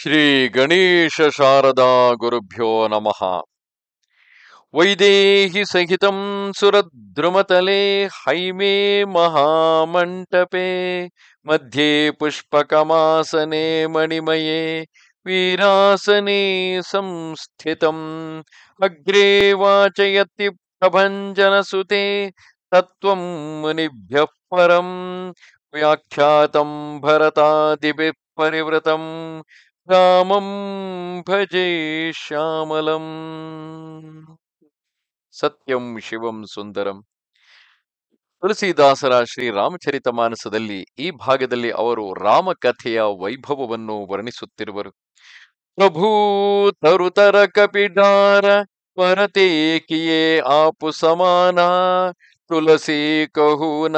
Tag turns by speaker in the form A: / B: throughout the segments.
A: ಶ್ರೀ ಗಣೇಶ ಶಾರದಾ ಗುರುಭ್ಯೋ ನಮಃ ವೈದೇಹಿ ಸಹಿತಂ ಸುರದ್ರುಮತಲೆ ಹೈಮೇ ಮಹಾಮಂಟಪೆ ಮಧ್ಯೆ ಪುಷ್ಪಕಮಾಸನೆ ಮಣಿಮಯೇ ವೀರಾಸನೆ ಸಂಸ್ಥಿತಂ ಅಗ್ರೆ ವಾಚಯತಿ ಪ್ರಭಂಜನಸುತೆ ತತ್ವಂ ಮುನಿಭ್ಯ ಪರಂ व्याख्यातं भरतादिभिः परिवृतम् ರಾಮಂ ಭಜೇ ಶ್ಯಾಮಲಂ ಸತ್ಯಂ ಶಿವಂ ಸುಂದರಂ ತುಳಸಿದಾಸರ ಶ್ರೀ ರಾಮಚರಿತ ಮಾನಸದಲ್ಲಿ ಈ ಭಾಗದಲ್ಲಿ ಅವರು ರಾಮಕಥೆಯ ವೈಭವವನ್ನು ವರ್ಣಿಸುತ್ತಿರುವರು ಪ್ರಭೂ ತರುತರ ಕಪಿಡಾರ ಪರತೇಕಿಯೇ ಆಪು ಸಮಾನ ತುಳಸಿ ಕಹುನ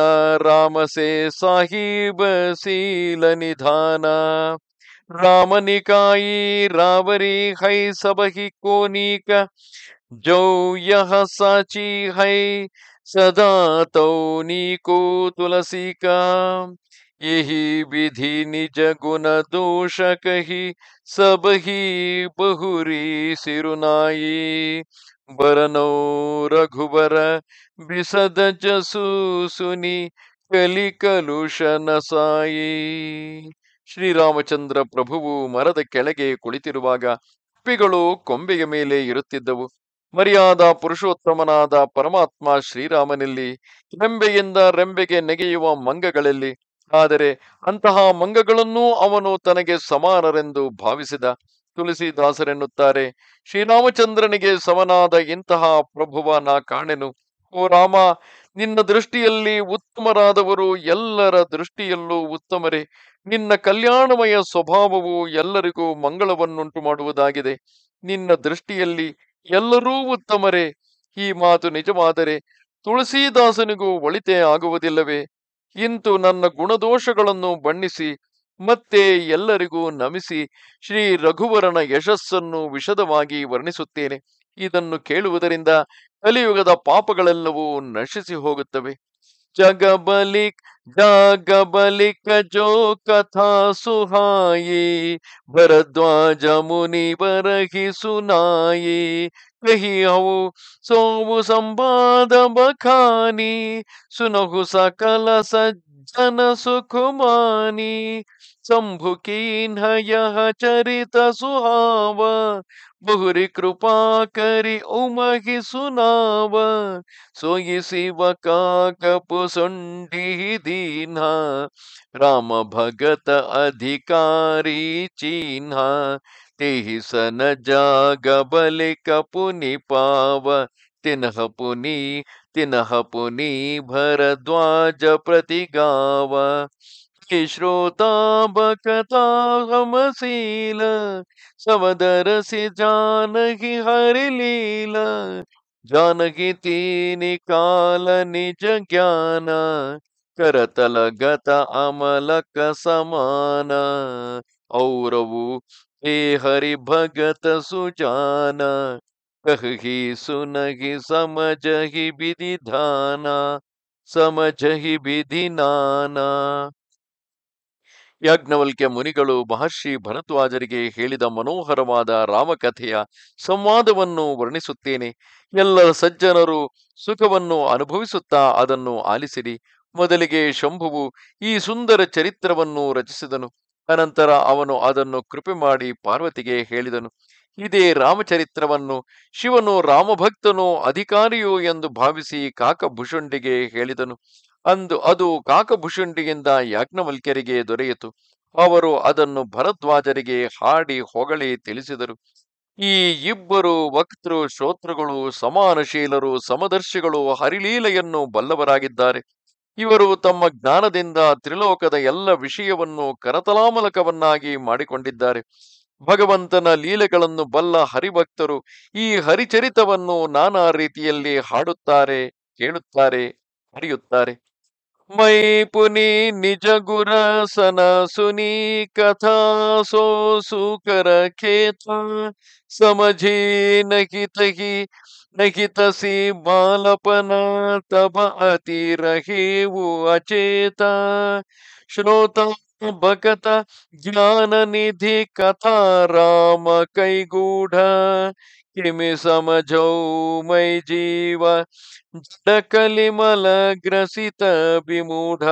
A: ರಾಮಸೆ ಸಾಹೀಬ ಶೀಲ ನಿಧಾನ रामनिकायी रावरी है सबहि कोनिक जो यह साची है सदा तौनिको तो तुलसी का यही विधि निज गुण दोष कही सब ही बहुरी सिरुनाई बरनो रघुबर बिसद जसु सुनी कली कलुष नसाई ಶ್ರೀರಾಮಚಂದ್ರ ಪ್ರಭುವು ಮರದ ಕೆಳಗೆ ಕುಳಿತಿರುವಾಗ ಕುಪ್ಪಿಗಳು ಕೊಂಬೆಯ ಮೇಲೆ ಇರುತ್ತಿದ್ದವು ಮರ್ಯಾದ ಪುರುಷೋತ್ತಮನಾದ ಪರಮಾತ್ಮ ಶ್ರೀರಾಮನಲ್ಲಿ ರೆಂಬೆಯಿಂದ ರೆಂಬೆಗೆ ನೆಗೆಯುವ ಮಂಗಗಳಲ್ಲಿ ಆದರೆ ಅಂತಹ ಮಂಗಗಳನ್ನೂ ಅವನು ತನಗೆ ಸಮಾನರೆಂದು ಭಾವಿಸಿದ ತುಳಸಿದಾಸರೆನ್ನುತ್ತಾರೆ ಶ್ರೀರಾಮಚಂದ್ರನಿಗೆ ಸಮನಾದ ಇಂತಹ ಪ್ರಭುವ ನಾ ಕಾಣೆನು ಓ ರಾಮ ನಿನ್ನ ದೃಷ್ಟಿಯಲ್ಲಿ ಉತ್ತಮರಾದವರು ಎಲ್ಲರ ದೃಷ್ಟಿಯಲ್ಲೂ ಉತ್ತಮರೇ ನಿನ್ನ ಕಲ್ಯಾಣಮಯ ಸ್ವಭಾವವು ಎಲ್ಲರಿಗೂ ಮಂಗಳವನ್ನುಂಟು ಮಾಡುವುದಾಗಿದೆ ನಿನ್ನ ದೃಷ್ಟಿಯಲ್ಲಿ ಎಲ್ಲರೂ ಉತ್ತಮರೇ ಈ ಮಾತು ನಿಜವಾದರೆ ತುಳಸಿದಾಸನಿಗೂ ಒಳಿತೆ ಆಗುವುದಿಲ್ಲವೇ ಇಂತು ನನ್ನ ಗುಣದೋಷಗಳನ್ನು ಬಣ್ಣಿಸಿ ಮತ್ತೆ ಎಲ್ಲರಿಗೂ ನಮಿಸಿ ಶ್ರೀ ರಘುವರನ ಯಶಸ್ಸನ್ನು ವಿಶದವಾಗಿ ವರ್ಣಿಸುತ್ತೇನೆ ಇದನ್ನು ಕೇಳುವುದರಿಂದ ಕಲಿಯುಗದ ಪಾಪಗಳೆಲ್ಲವೂ ನಶಿಸಿ ಹೋಗುತ್ತವೆ ಜಗಬಲಿಕ್ ಜಾಗಬಲಿಕ ಜೋ ಕಥಾ ಸುಹಾಯಿ ಭರದ್ವಾಜ ಮುನಿ ಬರಹಿ ಸುನಾಯಿ ಕಹಿ ಅವು ಸೋವು ಸಂಬಾದ ಬಖಾನಿ ಸುನಹು ಸಕಲ ಸಜ್ಜ जन सुखमानी शंभु की यह चरित सुहाव बहुरी कृपा करी उमहि सुनाव सोई शिव का सुंडी दीन्हा राम भगत अधिकारी चिन्हा तेहि सन जाग बलि कपुनि पाव तिन्ह पुनि तिनः पुनि भरद्वाज प्रति गाव श्रोता सवदर से जानकी हरि जानकी तीन काल निज ज्ञान करतल गत अमलक समान और हे हरि भगत सुजान ಕಹಿ ಸುನಗಿ ಸಮಜಹಿ विधि ಸಮಜಹಿ ಯಾಜ್ಞವಲ್ಕ್ಯ ಮುನಿಗಳು ಮಹರ್ಷಿ ಭರದ್ವಾಜರಿಗೆ ಹೇಳಿದ ಮನೋಹರವಾದ ರಾಮಕಥೆಯ ಸಂವಾದವನ್ನು ವರ್ಣಿಸುತ್ತೇನೆ ಎಲ್ಲ ಸಜ್ಜನರು ಸುಖವನ್ನು ಅನುಭವಿಸುತ್ತಾ ಅದನ್ನು ಆಲಿಸಿರಿ ಮೊದಲಿಗೆ ಶಂಭುವು ಈ ಸುಂದರ ಚರಿತ್ರವನ್ನು ರಚಿಸಿದನು ಅನಂತರ ಅವನು ಅದನ್ನು ಕೃಪೆ ಮಾಡಿ ಪಾರ್ವತಿಗೆ ಹೇಳಿದನು ಇದೇ ರಾಮಚರಿತ್ರವನ್ನು ಶಿವನು ರಾಮಭಕ್ತನೋ ಅಧಿಕಾರಿಯೋ ಎಂದು ಭಾವಿಸಿ ಕಾಕಭುಷುಂಡಿಗೆ ಹೇಳಿದನು ಅಂದು ಅದು ಕಾಕಭುಷುಂಡಿಯಿಂದ ಯಾಜ್ಞವಲ್ಕ್ಯರಿಗೆ ದೊರೆಯಿತು ಅವರು ಅದನ್ನು ಭರದ್ವಾಜರಿಗೆ ಹಾಡಿ ಹೊಗಳಿ ತಿಳಿಸಿದರು ಈ ಇಬ್ಬರು ವಕ್ತೃ ಶ್ರೋತೃಗಳು ಸಮಾನಶೀಲರು ಸಮದರ್ಶಿಗಳು ಹರಿಲೀಲೆಯನ್ನು ಬಲ್ಲವರಾಗಿದ್ದಾರೆ ಇವರು ತಮ್ಮ ಜ್ಞಾನದಿಂದ ತ್ರಿಲೋಕದ ಎಲ್ಲ ವಿಷಯವನ್ನು ಕರತಲಾಮಲಕವನ್ನಾಗಿ ಮಾಡಿಕೊಂಡಿದ್ದಾರೆ ಭಗವಂತನ ಲೀಲೆಗಳನ್ನು ಬಲ್ಲ ಹರಿಭಕ್ತರು ಈ ಹರಿಚರಿತವನ್ನು ನಾನಾ ರೀತಿಯಲ್ಲಿ ಹಾಡುತ್ತಾರೆ ಕೇಳುತ್ತಾರೆ ಹರಿಯುತ್ತಾರೆ ಮೈ ಪುನಿ ನಿಜ ಗುರಸನ ಸುನಿ ಕಥಾ ಸೋಸುಕರ ಖೇತ ಸಮಜಿ ನಹಿತಹಿ ನಹಿತಸಿ ಬಾಲಪನ ತಪ ಅತಿ ರಹೇವು ಅಚೇತ ಶ್ರೋತ ಭಗತ ಜ್ಞಾನ ನಿಧಿ ಕಥಾ ರಾಮ ಕೈಗೂಢ ಕಿಮಿ ಸಮಜೌ ಮೈ ಜೀವ ಜಡ ಕಲಿಮಲ ಗ್ರಸಿತ ವಿಮೂಢ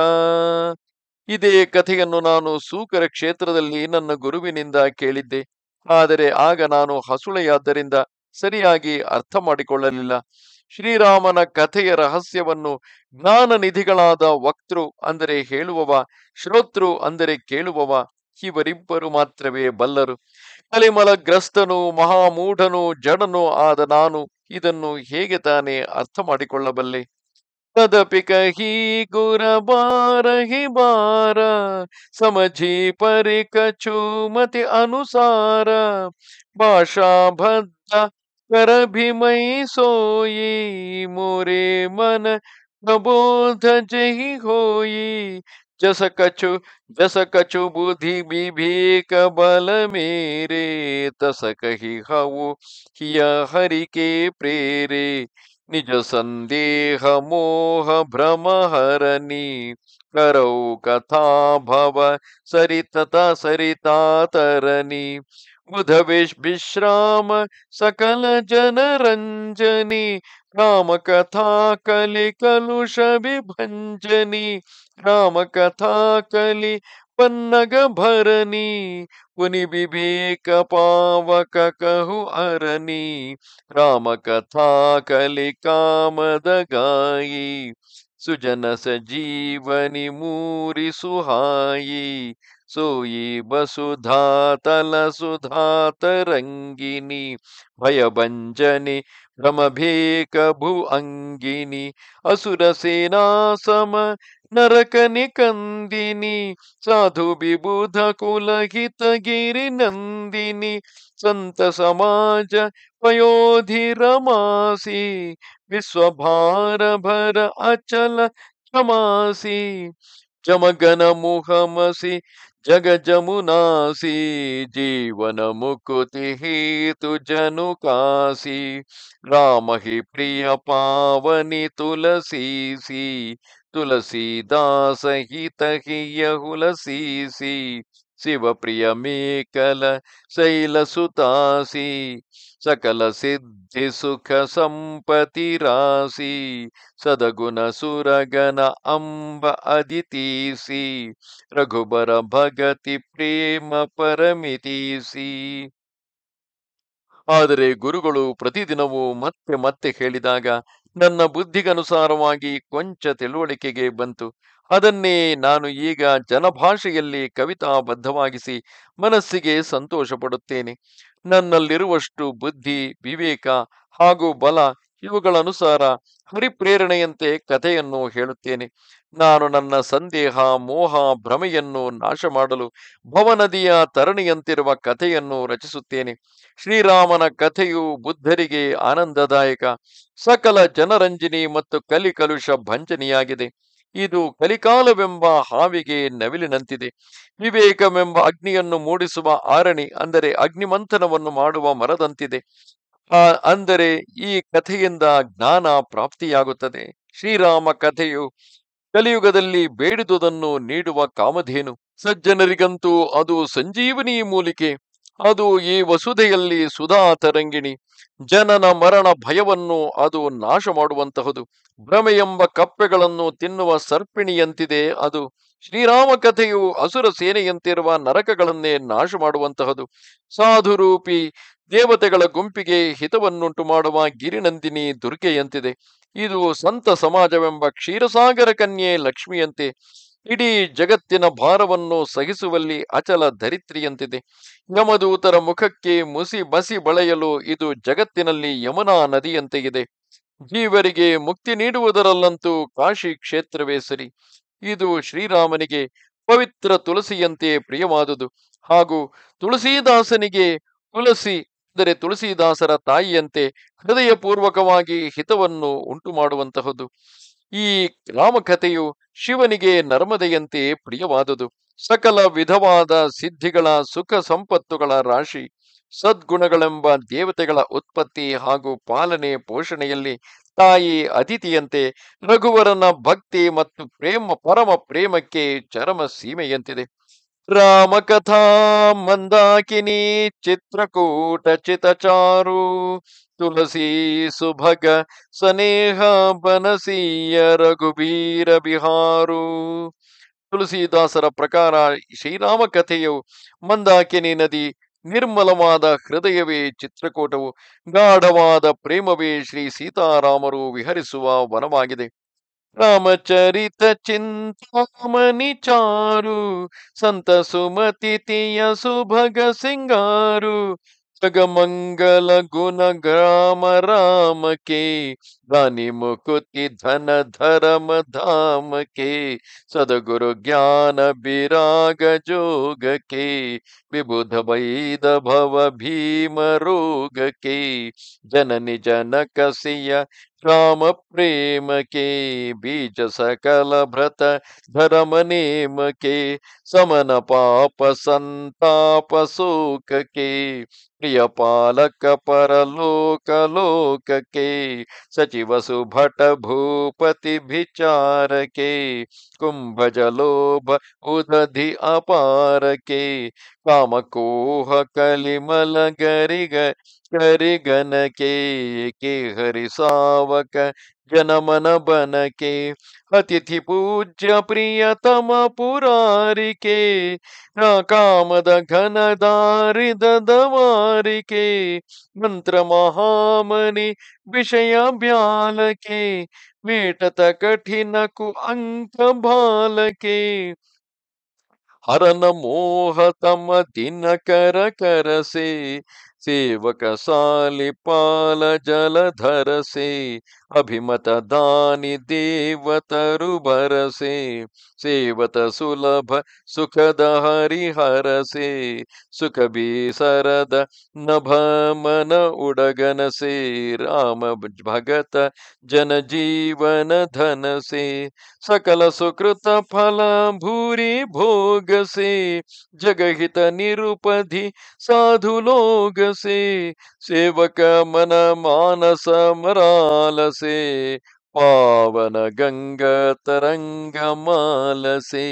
A: ಇದೇ ಕಥೆಯನ್ನು ನಾನು ಸೂಕರ ಕ್ಷೇತ್ರದಲ್ಲಿ ನನ್ನ ಗುರುವಿನಿಂದ ಕೇಳಿದ್ದೆ ಆದರೆ ಆಗ ನಾನು ಹಸುಳೆಯಾದ್ದರಿಂದ ಸರಿಯಾಗಿ ಅರ್ಥ ಮಾಡಿಕೊಳ್ಳಲಿಲ್ಲ ಶ್ರೀರಾಮನ ಕಥೆಯ ರಹಸ್ಯವನ್ನು ಜ್ಞಾನ ನಿಧಿಗಳಾದ ವಕ್ತೃ ಅಂದರೆ ಹೇಳುವವ ಶ್ರೋತೃ ಅಂದರೆ ಕೇಳುವವ ಇವರಿಬ್ಬರು ಮಾತ್ರವೇ ಬಲ್ಲರು ಕಲಿಮಲಗ್ರಸ್ತನು ಮಹಾಮೂಢನು ಜಡನು ಆದ ನಾನು ಇದನ್ನು ಹೇಗೆ ತಾನೇ ಅರ್ಥ ಮಾಡಿಕೊಳ್ಳಬಲ್ಲೆ ತದಪಿ ಕಹಿ ಗುರ ಬಾರ ಹಿ ಬಾರ ಸಮಜಿ ಪರಿ ಕಚುಮತಿ ಅನುಸಾರ ಭಾಷಾ ಭದ್ರ कर भी मई सोई मोरे मन प्रबोध जही होई जस कछु जस कछु बुद्धि विवेक बल मेरे तस कही हऊ किया हरि के प्रेरे निज संदेह मोह भ्रम हरनी करौ कथा भव सरित सरिता तरनी बुध विश्राम सकल जन रंजनी राम कथा कलि कलुष विभंजनी राम कथा कलि पन्नग भरनी पुनि विवेक पावक कहु अरनी राम कथा कलि काम दगाई सुजन सजीवनि मूरी सुहाई सुयीबसुधातलसुधातरङ्गिनि भयभञ्जनि भ्रमभेकभु अङ्गिनि असुरसेनासम नरकनिकन्दिनि साधुविबुधकुलहितगिरिनन्दिनि सन्तसमाज पयोधिरमासि विश्वभारभर अचल चमासी, चमगनमुहमसि जग जमुना सी जीवन मुकुति ही तुझनु कासी राम ही प्रिय पावनी तुलसी सी तुलसी दास ही यहुलसी सी शिव प्रिय मेकल शैल सुतासी सकल सिद्ध ಸಿದ್ಧಿ ಸುಖ ಸಂಪತಿ ರಾಸಿ ಸದಗುಣ ಸುರಗನ ಅಂಬ ಅದಿತೀಸಿ ರಘುಬರ ಭಗತಿ ಪ್ರೇಮ ಪರಮಿತೀಸಿ ಆದರೆ ಗುರುಗಳು ಪ್ರತಿದಿನವೂ ಮತ್ತೆ ಮತ್ತೆ ಹೇಳಿದಾಗ ನನ್ನ ಬುದ್ಧಿಗನುಸಾರವಾಗಿ ಕೊಂಚ ತಿಳುವಳಿಕೆಗೆ ಬಂತು ಅದನ್ನೇ ನಾನು ಈಗ ಜನಭಾಷೆಯಲ್ಲಿ ಕವಿತಾಬದ್ಧವಾಗಿಸಿ ಮನಸ್ಸಿಗೆ ಸಂತೋಷ ಪಡುತ್ತೇನೆ ನನ್ನಲ್ಲಿರುವಷ್ಟು ಬುದ್ಧಿ ವಿವೇಕ ಹಾಗೂ ಬಲ ಇವುಗಳನುಸಾರ ಅನುಸಾರ ಹರಿಪ್ರೇರಣೆಯಂತೆ ಕಥೆಯನ್ನು ಹೇಳುತ್ತೇನೆ ನಾನು ನನ್ನ ಸಂದೇಹ ಮೋಹ ಭ್ರಮೆಯನ್ನು ನಾಶ ಮಾಡಲು ಭವನದಿಯ ತರಣಿಯಂತಿರುವ ಕಥೆಯನ್ನು ರಚಿಸುತ್ತೇನೆ ಶ್ರೀರಾಮನ ಕಥೆಯು ಬುದ್ಧರಿಗೆ ಆನಂದದಾಯಕ ಸಕಲ ಜನರಂಜನಿ ಮತ್ತು ಕಲಿಕಲುಷ ಭಂಜನಿಯಾಗಿದೆ ಇದು ಕಲಿಕಾಲವೆಂಬ ಹಾವಿಗೆ ನವಿಲಿನಂತಿದೆ ವಿವೇಕವೆಂಬ ಅಗ್ನಿಯನ್ನು ಮೂಡಿಸುವ ಆರಣಿ ಅಂದರೆ ಅಗ್ನಿಮಂಥನವನ್ನು ಮಾಡುವ ಮರದಂತಿದೆ ಅಂದರೆ ಈ ಕಥೆಯಿಂದ ಜ್ಞಾನ ಪ್ರಾಪ್ತಿಯಾಗುತ್ತದೆ ಶ್ರೀರಾಮ ಕಥೆಯು ಕಲಿಯುಗದಲ್ಲಿ ಬೇಡಿದುದನ್ನು ನೀಡುವ ಕಾಮಧೇನು ಸಜ್ಜನರಿಗಂತೂ ಅದು ಸಂಜೀವನಿ ಮೂಲಿಕೆ ಅದು ಈ ವಸುದೆಯಲ್ಲಿ ಸುಧಾ ತರಂಗಿಣಿ ಜನನ ಮರಣ ಭಯವನ್ನು ಅದು ನಾಶ ಮಾಡುವಂತಹದು ಎಂಬ ಕಪ್ಪೆಗಳನ್ನು ತಿನ್ನುವ ಸರ್ಪಿಣಿಯಂತಿದೆ ಅದು ಶ್ರೀರಾಮ ಕಥೆಯು ಅಸುರ ಸೇನೆಯಂತಿರುವ ನರಕಗಳನ್ನೇ ನಾಶ ಮಾಡುವಂತಹದು ಸಾಧುರೂಪಿ ದೇವತೆಗಳ ಗುಂಪಿಗೆ ಹಿತವನ್ನುಂಟು ಮಾಡುವ ಗಿರಿನಂದಿನಿ ದುರ್ಗೆಯಂತಿದೆ ಇದು ಸಂತ ಸಮಾಜವೆಂಬ ಕ್ಷೀರಸಾಗರ ಕನ್ಯೆ ಲಕ್ಷ್ಮಿಯಂತೆ ಇಡೀ ಜಗತ್ತಿನ ಭಾರವನ್ನು ಸಹಿಸುವಲ್ಲಿ ಅಚಲ ಧರಿತ್ರಿಯಂತಿದೆ ಯಮದೂತರ ಮುಖಕ್ಕೆ ಮುಸಿ ಬಸಿ ಬಳೆಯಲು ಇದು ಜಗತ್ತಿನಲ್ಲಿ ಯಮುನಾ ನದಿಯಂತೆ ಇದೆ ಜೀವರಿಗೆ ಮುಕ್ತಿ ನೀಡುವುದರಲ್ಲಂತೂ ಕಾಶಿ ಕ್ಷೇತ್ರವೇ ಸರಿ ಇದು ಶ್ರೀರಾಮನಿಗೆ ಪವಿತ್ರ ತುಳಸಿಯಂತೆ ಪ್ರಿಯವಾದುದು ಹಾಗೂ ತುಳಸಿದಾಸನಿಗೆ ತುಳಸಿ ಅಂದರೆ ತುಳಸಿದಾಸರ ತಾಯಿಯಂತೆ ಹೃದಯಪೂರ್ವಕವಾಗಿ ಹಿತವನ್ನು ಉಂಟು ಮಾಡುವಂತಹದು ಈ ರಾಮಕಥೆಯು ಶಿವನಿಗೆ ನರ್ಮದೆಯಂತೆ ಪ್ರಿಯವಾದುದು ಸಕಲ ವಿಧವಾದ ಸಿದ್ಧಿಗಳ ಸುಖ ಸಂಪತ್ತುಗಳ ರಾಶಿ ಸದ್ಗುಣಗಳೆಂಬ ದೇವತೆಗಳ ಉತ್ಪತ್ತಿ ಹಾಗೂ ಪಾಲನೆ ಪೋಷಣೆಯಲ್ಲಿ ತಾಯಿ ಅತಿಥಿಯಂತೆ ರಘುವರನ ಭಕ್ತಿ ಮತ್ತು ಪ್ರೇಮ ಪರಮ ಪ್ರೇಮಕ್ಕೆ ಚರಮ ಸೀಮೆಯಂತಿದೆ ರಾಮಕಥಾ ಮಂದಾಕಿನಿ ಚಿತ್ರಕೂಟ ಚಿತಚಾರು ತುಳಸಿ ಸುಭಗ ಸನೇಹ ಬನಸಿಯ ರಘುಬೀರ ಬಿಹಾರು ತುಳಸಿದಾಸರ ಪ್ರಕಾರ ಶ್ರೀರಾಮ ಕಥೆಯು ಮಂದಾಕಿನಿ ನದಿ ನಿರ್ಮಲವಾದ ಹೃದಯವೇ ಚಿತ್ರಕೂಟವು ಗಾಢವಾದ ಪ್ರೇಮವೇ ಶ್ರೀ ಸೀತಾರಾಮರು ವಿಹರಿಸುವ ವನವಾಗಿದೆ ರಾಮಚರಿತ ಚಿಂತಾಮಣಿ ಚಾರು ಸಂತ ಸುಮತಿಯ ಸುಭಗ ಸಿಂಗಾರು ಜಗಮಂಗಲ ಗುಣ ಗ್ರಾಮ ರಾಮಕೆ ರಾಣಿ ಮುಕುತಿ ಧನ ಧರ್ಮ ಧಾಮಕೆ ಸದಗುರು ಜ್ಞಾನ ಬಿರಾಗ ಜೋಗಕೆ ವಿಬುಧ ವೈದ ಭವ ಭೀಮ ರೋಗಕೆ ಜನನಿ ಜನಕ ಸಿಯ राम प्रेम के बीज सकल भ्रत धर्म नेम के समन पाप संताप शोक के प्रिय पालक परलोक लोक के सचिव सुभट भूपति विचार के कुंभ जलोभ उदधि अपार के काम कोह कलिमल गरिग करिगन के के हरिशावक जनमन बन के अतिथि पूज्य प्रियतम पुरारी के काम दघन दारिद दवारी मंत्र महामणि विषय ब्याल के मेटत कठिन कु अंक भाल के ಹರನ ಮೋಹ ತಮ ದಿನ ಕರ ಕರಸೆ सेवक सालि पाल जलधर से अभिमत दानि देवतरु से सेवत सुलभ सुखद हरिहर से सुख भी सरद नभ मन उड़गन से राम भगत जन जीवन धन से सकल सुकृत फल भूरी भोग से जगहित निरुपधि साधु लोग ಸೇ ಸೇವಕ ಮನ ಮಾನಸ ಮರಾಲಸೆ ಪಾವನ ಗಂಗ ತರಂಗ ಮಾಲಸೆ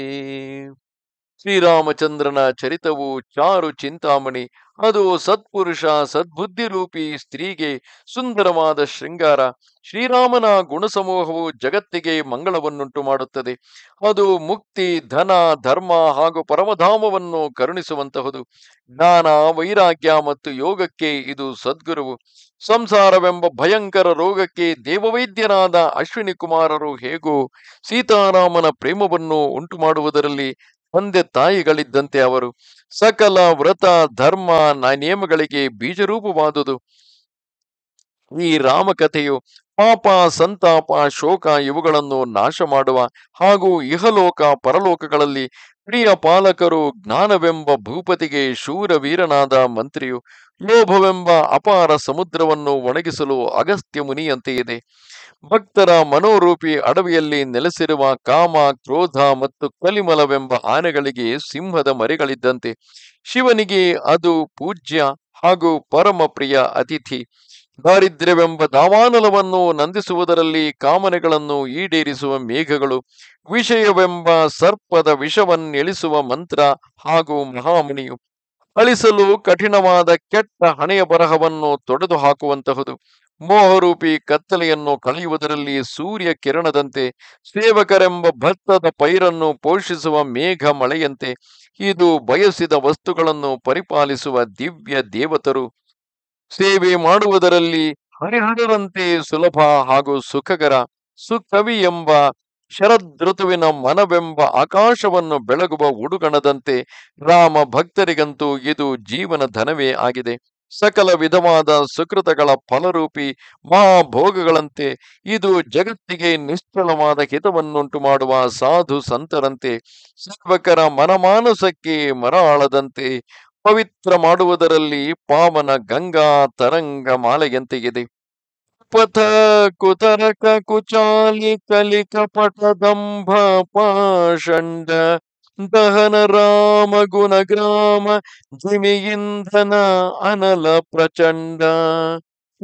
A: ಶ್ರೀರಾಮಚಂದ್ರನ ಚರಿತವು ಚಾರು ಚಿಂತಾಮಣಿ ಅದು ಸತ್ಪುರುಷ ಸದ್ಬುದ್ಧಿ ರೂಪಿ ಸ್ತ್ರೀಗೆ ಸುಂದರವಾದ ಶೃಂಗಾರ ಶ್ರೀರಾಮನ ಸಮೂಹವು ಜಗತ್ತಿಗೆ ಮಂಗಳವನ್ನುಂಟು ಮಾಡುತ್ತದೆ ಅದು ಮುಕ್ತಿ ಧನ ಧರ್ಮ ಹಾಗೂ ಪರಮಧಾಮವನ್ನು ಕರುಣಿಸುವಂತಹುದು ಜ್ಞಾನ ವೈರಾಗ್ಯ ಮತ್ತು ಯೋಗಕ್ಕೆ ಇದು ಸದ್ಗುರುವು ಸಂಸಾರವೆಂಬ ಭಯಂಕರ ರೋಗಕ್ಕೆ ದೇವವೈದ್ಯನಾದ ಅಶ್ವಿನಿ ಕುಮಾರರು ಹೇಗೂ ಸೀತಾರಾಮನ ಪ್ರೇಮವನ್ನು ಉಂಟು ಮಾಡುವುದರಲ್ಲಿ ತಂದೆ ತಾಯಿಗಳಿದ್ದಂತೆ ಅವರು ಸಕಲ ವ್ರತ ಧರ್ಮ ನಿಯಮಗಳಿಗೆ ಬೀಜರೂಪವಾದುದು ಈ ರಾಮಕಥೆಯು ಪಾಪ ಸಂತಾಪ ಶೋಕ ಇವುಗಳನ್ನು ನಾಶ ಮಾಡುವ ಹಾಗೂ ಇಹಲೋಕ ಪರಲೋಕಗಳಲ್ಲಿ ಪ್ರಿಯ ಪಾಲಕರು ಜ್ಞಾನವೆಂಬ ಭೂಪತಿಗೆ ಶೂರವೀರನಾದ ಮಂತ್ರಿಯು ಲೋಭವೆಂಬ ಅಪಾರ ಸಮುದ್ರವನ್ನು ಒಣಗಿಸಲು ಅಗಸ್ತ್ಯ ಮುನಿಯಂತೆ ಇದೆ ಭಕ್ತರ ಮನೋರೂಪಿ ಅಡವಿಯಲ್ಲಿ ನೆಲೆಸಿರುವ ಕಾಮ ಕ್ರೋಧ ಮತ್ತು ಕಲಿಮಲವೆಂಬ ಆನೆಗಳಿಗೆ ಸಿಂಹದ ಮರಿಗಳಿದ್ದಂತೆ ಶಿವನಿಗೆ ಅದು ಪೂಜ್ಯ ಹಾಗೂ ಪರಮ ಪ್ರಿಯ ಅತಿಥಿ ದಾರಿದ್ರ್ಯವೆಂಬ ದಾವಾನಲವನ್ನು ನಂದಿಸುವುದರಲ್ಲಿ ಕಾಮನೆಗಳನ್ನು ಈಡೇರಿಸುವ ಮೇಘಗಳು ವಿಷಯವೆಂಬ ಸರ್ಪದ ವಿಷವನ್ನೆಳಿಸುವ ಮಂತ್ರ ಹಾಗೂ ಮಹಾಮುನಿಯು ಅಳಿಸಲು ಕಠಿಣವಾದ ಕೆಟ್ಟ ಹಣೆಯ ಬರಹವನ್ನು ತೊಡೆದು ಹಾಕುವಂತಹುದು ಮೋಹರೂಪಿ ಕತ್ತಲೆಯನ್ನು ಕಳೆಯುವುದರಲ್ಲಿ ಸೂರ್ಯ ಕಿರಣದಂತೆ ಸೇವಕರೆಂಬ ಭತ್ತದ ಪೈರನ್ನು ಪೋಷಿಸುವ ಮೇಘ ಮಳೆಯಂತೆ ಇದು ಬಯಸಿದ ವಸ್ತುಗಳನ್ನು ಪರಿಪಾಲಿಸುವ ದಿವ್ಯ ದೇವತರು ಸೇವೆ ಮಾಡುವುದರಲ್ಲಿ ಹರಿಹರರಂತೆ ಸುಲಭ ಹಾಗೂ ಸುಖಕರ ಸುಕವಿ ಎಂಬ ಶರದೃತುವಿನ ಮನವೆಂಬ ಆಕಾಶವನ್ನು ಬೆಳಗುವ ಉಡುಗಣದಂತೆ ರಾಮ ಭಕ್ತರಿಗಂತೂ ಇದು ಜೀವನ ಧನವೇ ಆಗಿದೆ ಸಕಲ ವಿಧವಾದ ಸುಕೃತಗಳ ಫಲರೂಪಿ ಮಹಾಭೋಗಗಳಂತೆ ಇದು ಜಗತ್ತಿಗೆ ನಿಶ್ಚಲವಾದ ಹಿತವನ್ನುಂಟು ಮಾಡುವ ಸಾಧು ಸಂತರಂತೆ ಸೇವಕರ ಮನಮಾನಸಕ್ಕೆ ಮರ ಆಳದಂತೆ ಪವಿತ್ರ ಮಾಡುವುದರಲ್ಲಿ ಪಾವನ ಗಂಗಾ ತರಂಗ ಮಾಲೆಯಂತೆಗಿದೆ ಪಥ ಕುತರಕ ಕುಚಾಲಿ ಕಲಿಕ ದಂಭ ಪಾಷಂಡ ದಹನ ರಾಮ ಗುಣ ಗ್ರಾಮ ಜಿಮಿಯಿಂಧನ ಅನಲ ಪ್ರಚಂಡ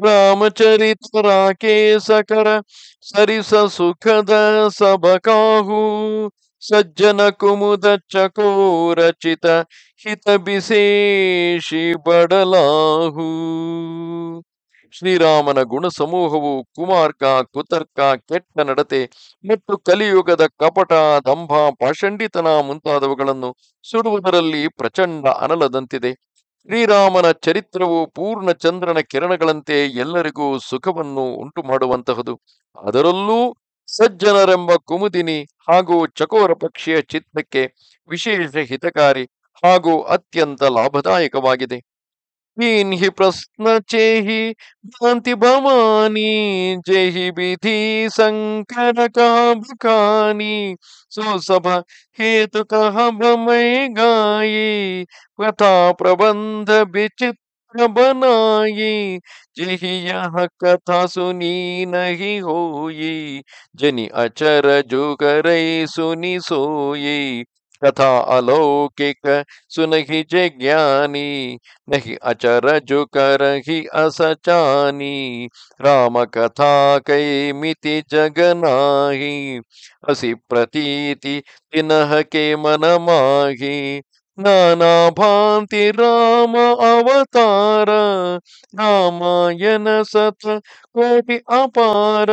A: ರಾಮಚರಿತ್ರ ರಾಕೇಶಕರ ಸರಿಸ ಸುಖದ ಸಬಕಾಹು ಸಜ್ಜನ ಕುಮುದ ಚಕೋರಚಿತ ಹಿತ ಬಿಸೇಷಿ ಬಡಲಾಹು ಶ್ರೀರಾಮನ ಗುಣ ಸಮೂಹವು ಕುಮಾರ್ಕ ಕುತರ್ಕ ಕೆಟ್ಟ ನಡತೆ ಮತ್ತು ಕಲಿಯುಗದ ಕಪಟ ದಂಭ ಪಾಷಂಡಿತನ ಮುಂತಾದವುಗಳನ್ನು ಸುಡುವುದರಲ್ಲಿ ಪ್ರಚಂಡ ಅನಲದಂತಿದೆ ಶ್ರೀರಾಮನ ಚರಿತ್ರವು ಪೂರ್ಣ ಚಂದ್ರನ ಕಿರಣಗಳಂತೆ ಎಲ್ಲರಿಗೂ ಸುಖವನ್ನು ಉಂಟು ಮಾಡುವಂತಹದು ಅದರಲ್ಲೂ ಸಜ್ಜನರೆಂಬ ಕುಮುದಿನಿ ಹಾಗೂ ಚಕೋರ ಪಕ್ಷಿಯ ಚಿತ್ತಕ್ಕೆ ವಿಶೇಷ ಹಿತಕಾರಿ ಹಾಗೂ ಅತ್ಯಂತ ಲಾಭದಾಯಕವಾಗಿದೆ ಹಿ ಪ್ರಶ್ನ ಚೇಹಿ ಭ್ರಾಂತಿ ಭವಾನಿ ಜೇಹಿ ವಿಧಿ ಸಂಕಟ ಕಾಬಕಾನಿ ಸುಸಭ ಹೇತು ಕಹ ಭಮೈ ಗಾಯಿ ಕಥಾ ಪ್ರಬಂಧ ವಿಚಿತ್ರ बनाई जिहि यह कथा सुनी नहीं होई जनी अचर कर सुनी सोये कथा अलौकिक सुनहि जे ज्ञानी नहीं अचर जो करहि असचानी राम कथा कई मिति जगनाही असी प्रतीति तिनह के मन माही ನಾನಾ ಭಾಂತಿ ರಾಮ ಅವತಾರ ರಾಮಾಯಣ ಸತ್ವ ಕೋಟಿ ಅಪಾರ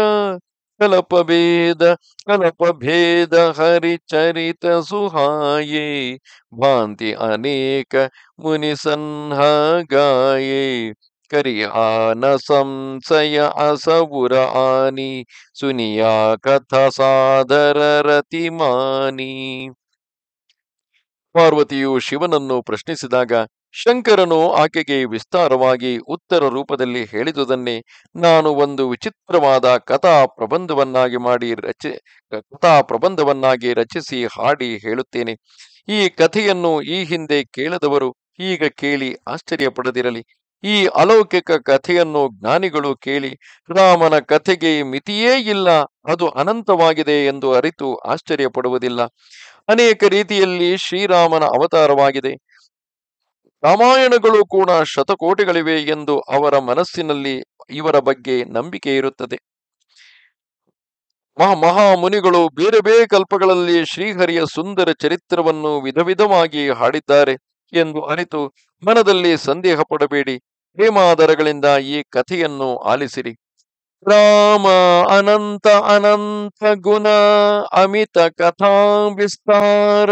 A: ಭೇದ ಕಲಪಭೇದ ಹರಿಚರಿತ ಸುಹಾಯೇ ಭಾಂತಿ ಅನೇಕ ಮುನಿ ಮುನಿಸನ್ಹಗಾಯೇ ಕರಿಯಾನ ಸಂಶಯ ಅಸವುರ ಆನಿ ಸುನಿಯ ಕಥ ಸಾಧರ ರತಿಮಾನಿ ಪಾರ್ವತಿಯು ಶಿವನನ್ನು ಪ್ರಶ್ನಿಸಿದಾಗ ಶಂಕರನು ಆಕೆಗೆ ವಿಸ್ತಾರವಾಗಿ ಉತ್ತರ ರೂಪದಲ್ಲಿ ಹೇಳಿದುದನ್ನೇ ನಾನು ಒಂದು ವಿಚಿತ್ರವಾದ ಕಥಾ ಪ್ರಬಂಧವನ್ನಾಗಿ ಮಾಡಿ ರಚಿ ಕಥಾ ಪ್ರಬಂಧವನ್ನಾಗಿ ರಚಿಸಿ ಹಾಡಿ ಹೇಳುತ್ತೇನೆ ಈ ಕಥೆಯನ್ನು ಈ ಹಿಂದೆ ಕೇಳದವರು ಈಗ ಕೇಳಿ ಆಶ್ಚರ್ಯ ಪಡೆದಿರಲಿ ಈ ಅಲೌಕಿಕ ಕಥೆಯನ್ನು ಜ್ಞಾನಿಗಳು ಕೇಳಿ ರಾಮನ ಕಥೆಗೆ ಮಿತಿಯೇ ಇಲ್ಲ ಅದು ಅನಂತವಾಗಿದೆ ಎಂದು ಅರಿತು ಆಶ್ಚರ್ಯ ಪಡುವುದಿಲ್ಲ ಅನೇಕ ರೀತಿಯಲ್ಲಿ ಶ್ರೀರಾಮನ ಅವತಾರವಾಗಿದೆ ರಾಮಾಯಣಗಳು ಕೂಡ ಶತಕೋಟಿಗಳಿವೆ ಎಂದು ಅವರ ಮನಸ್ಸಿನಲ್ಲಿ ಇವರ ಬಗ್ಗೆ ನಂಬಿಕೆ ಇರುತ್ತದೆ ಮಹಾ ಮಹಾಮುನಿಗಳು ಬೇರೆ ಬೇರೆ ಕಲ್ಪಗಳಲ್ಲಿ ಶ್ರೀಹರಿಯ ಸುಂದರ ಚರಿತ್ರವನ್ನು ವಿಧ ವಿಧವಾಗಿ ಹಾಡಿದ್ದಾರೆ ಎಂದು ಅರಿತು ಮನದಲ್ಲಿ ಸಂದೇಹ ಪಡಬೇಡಿ ಪ್ರೇಮಾದರಗಳಿಂದ ಈ ಕಥೆಯನ್ನು ಆಲಿಸಿರಿ ರಾಮ ಅನಂತ ಅನಂತ ಗುಣ ಅಮಿತ ಕಥಾ ವಿಸ್ತಾರ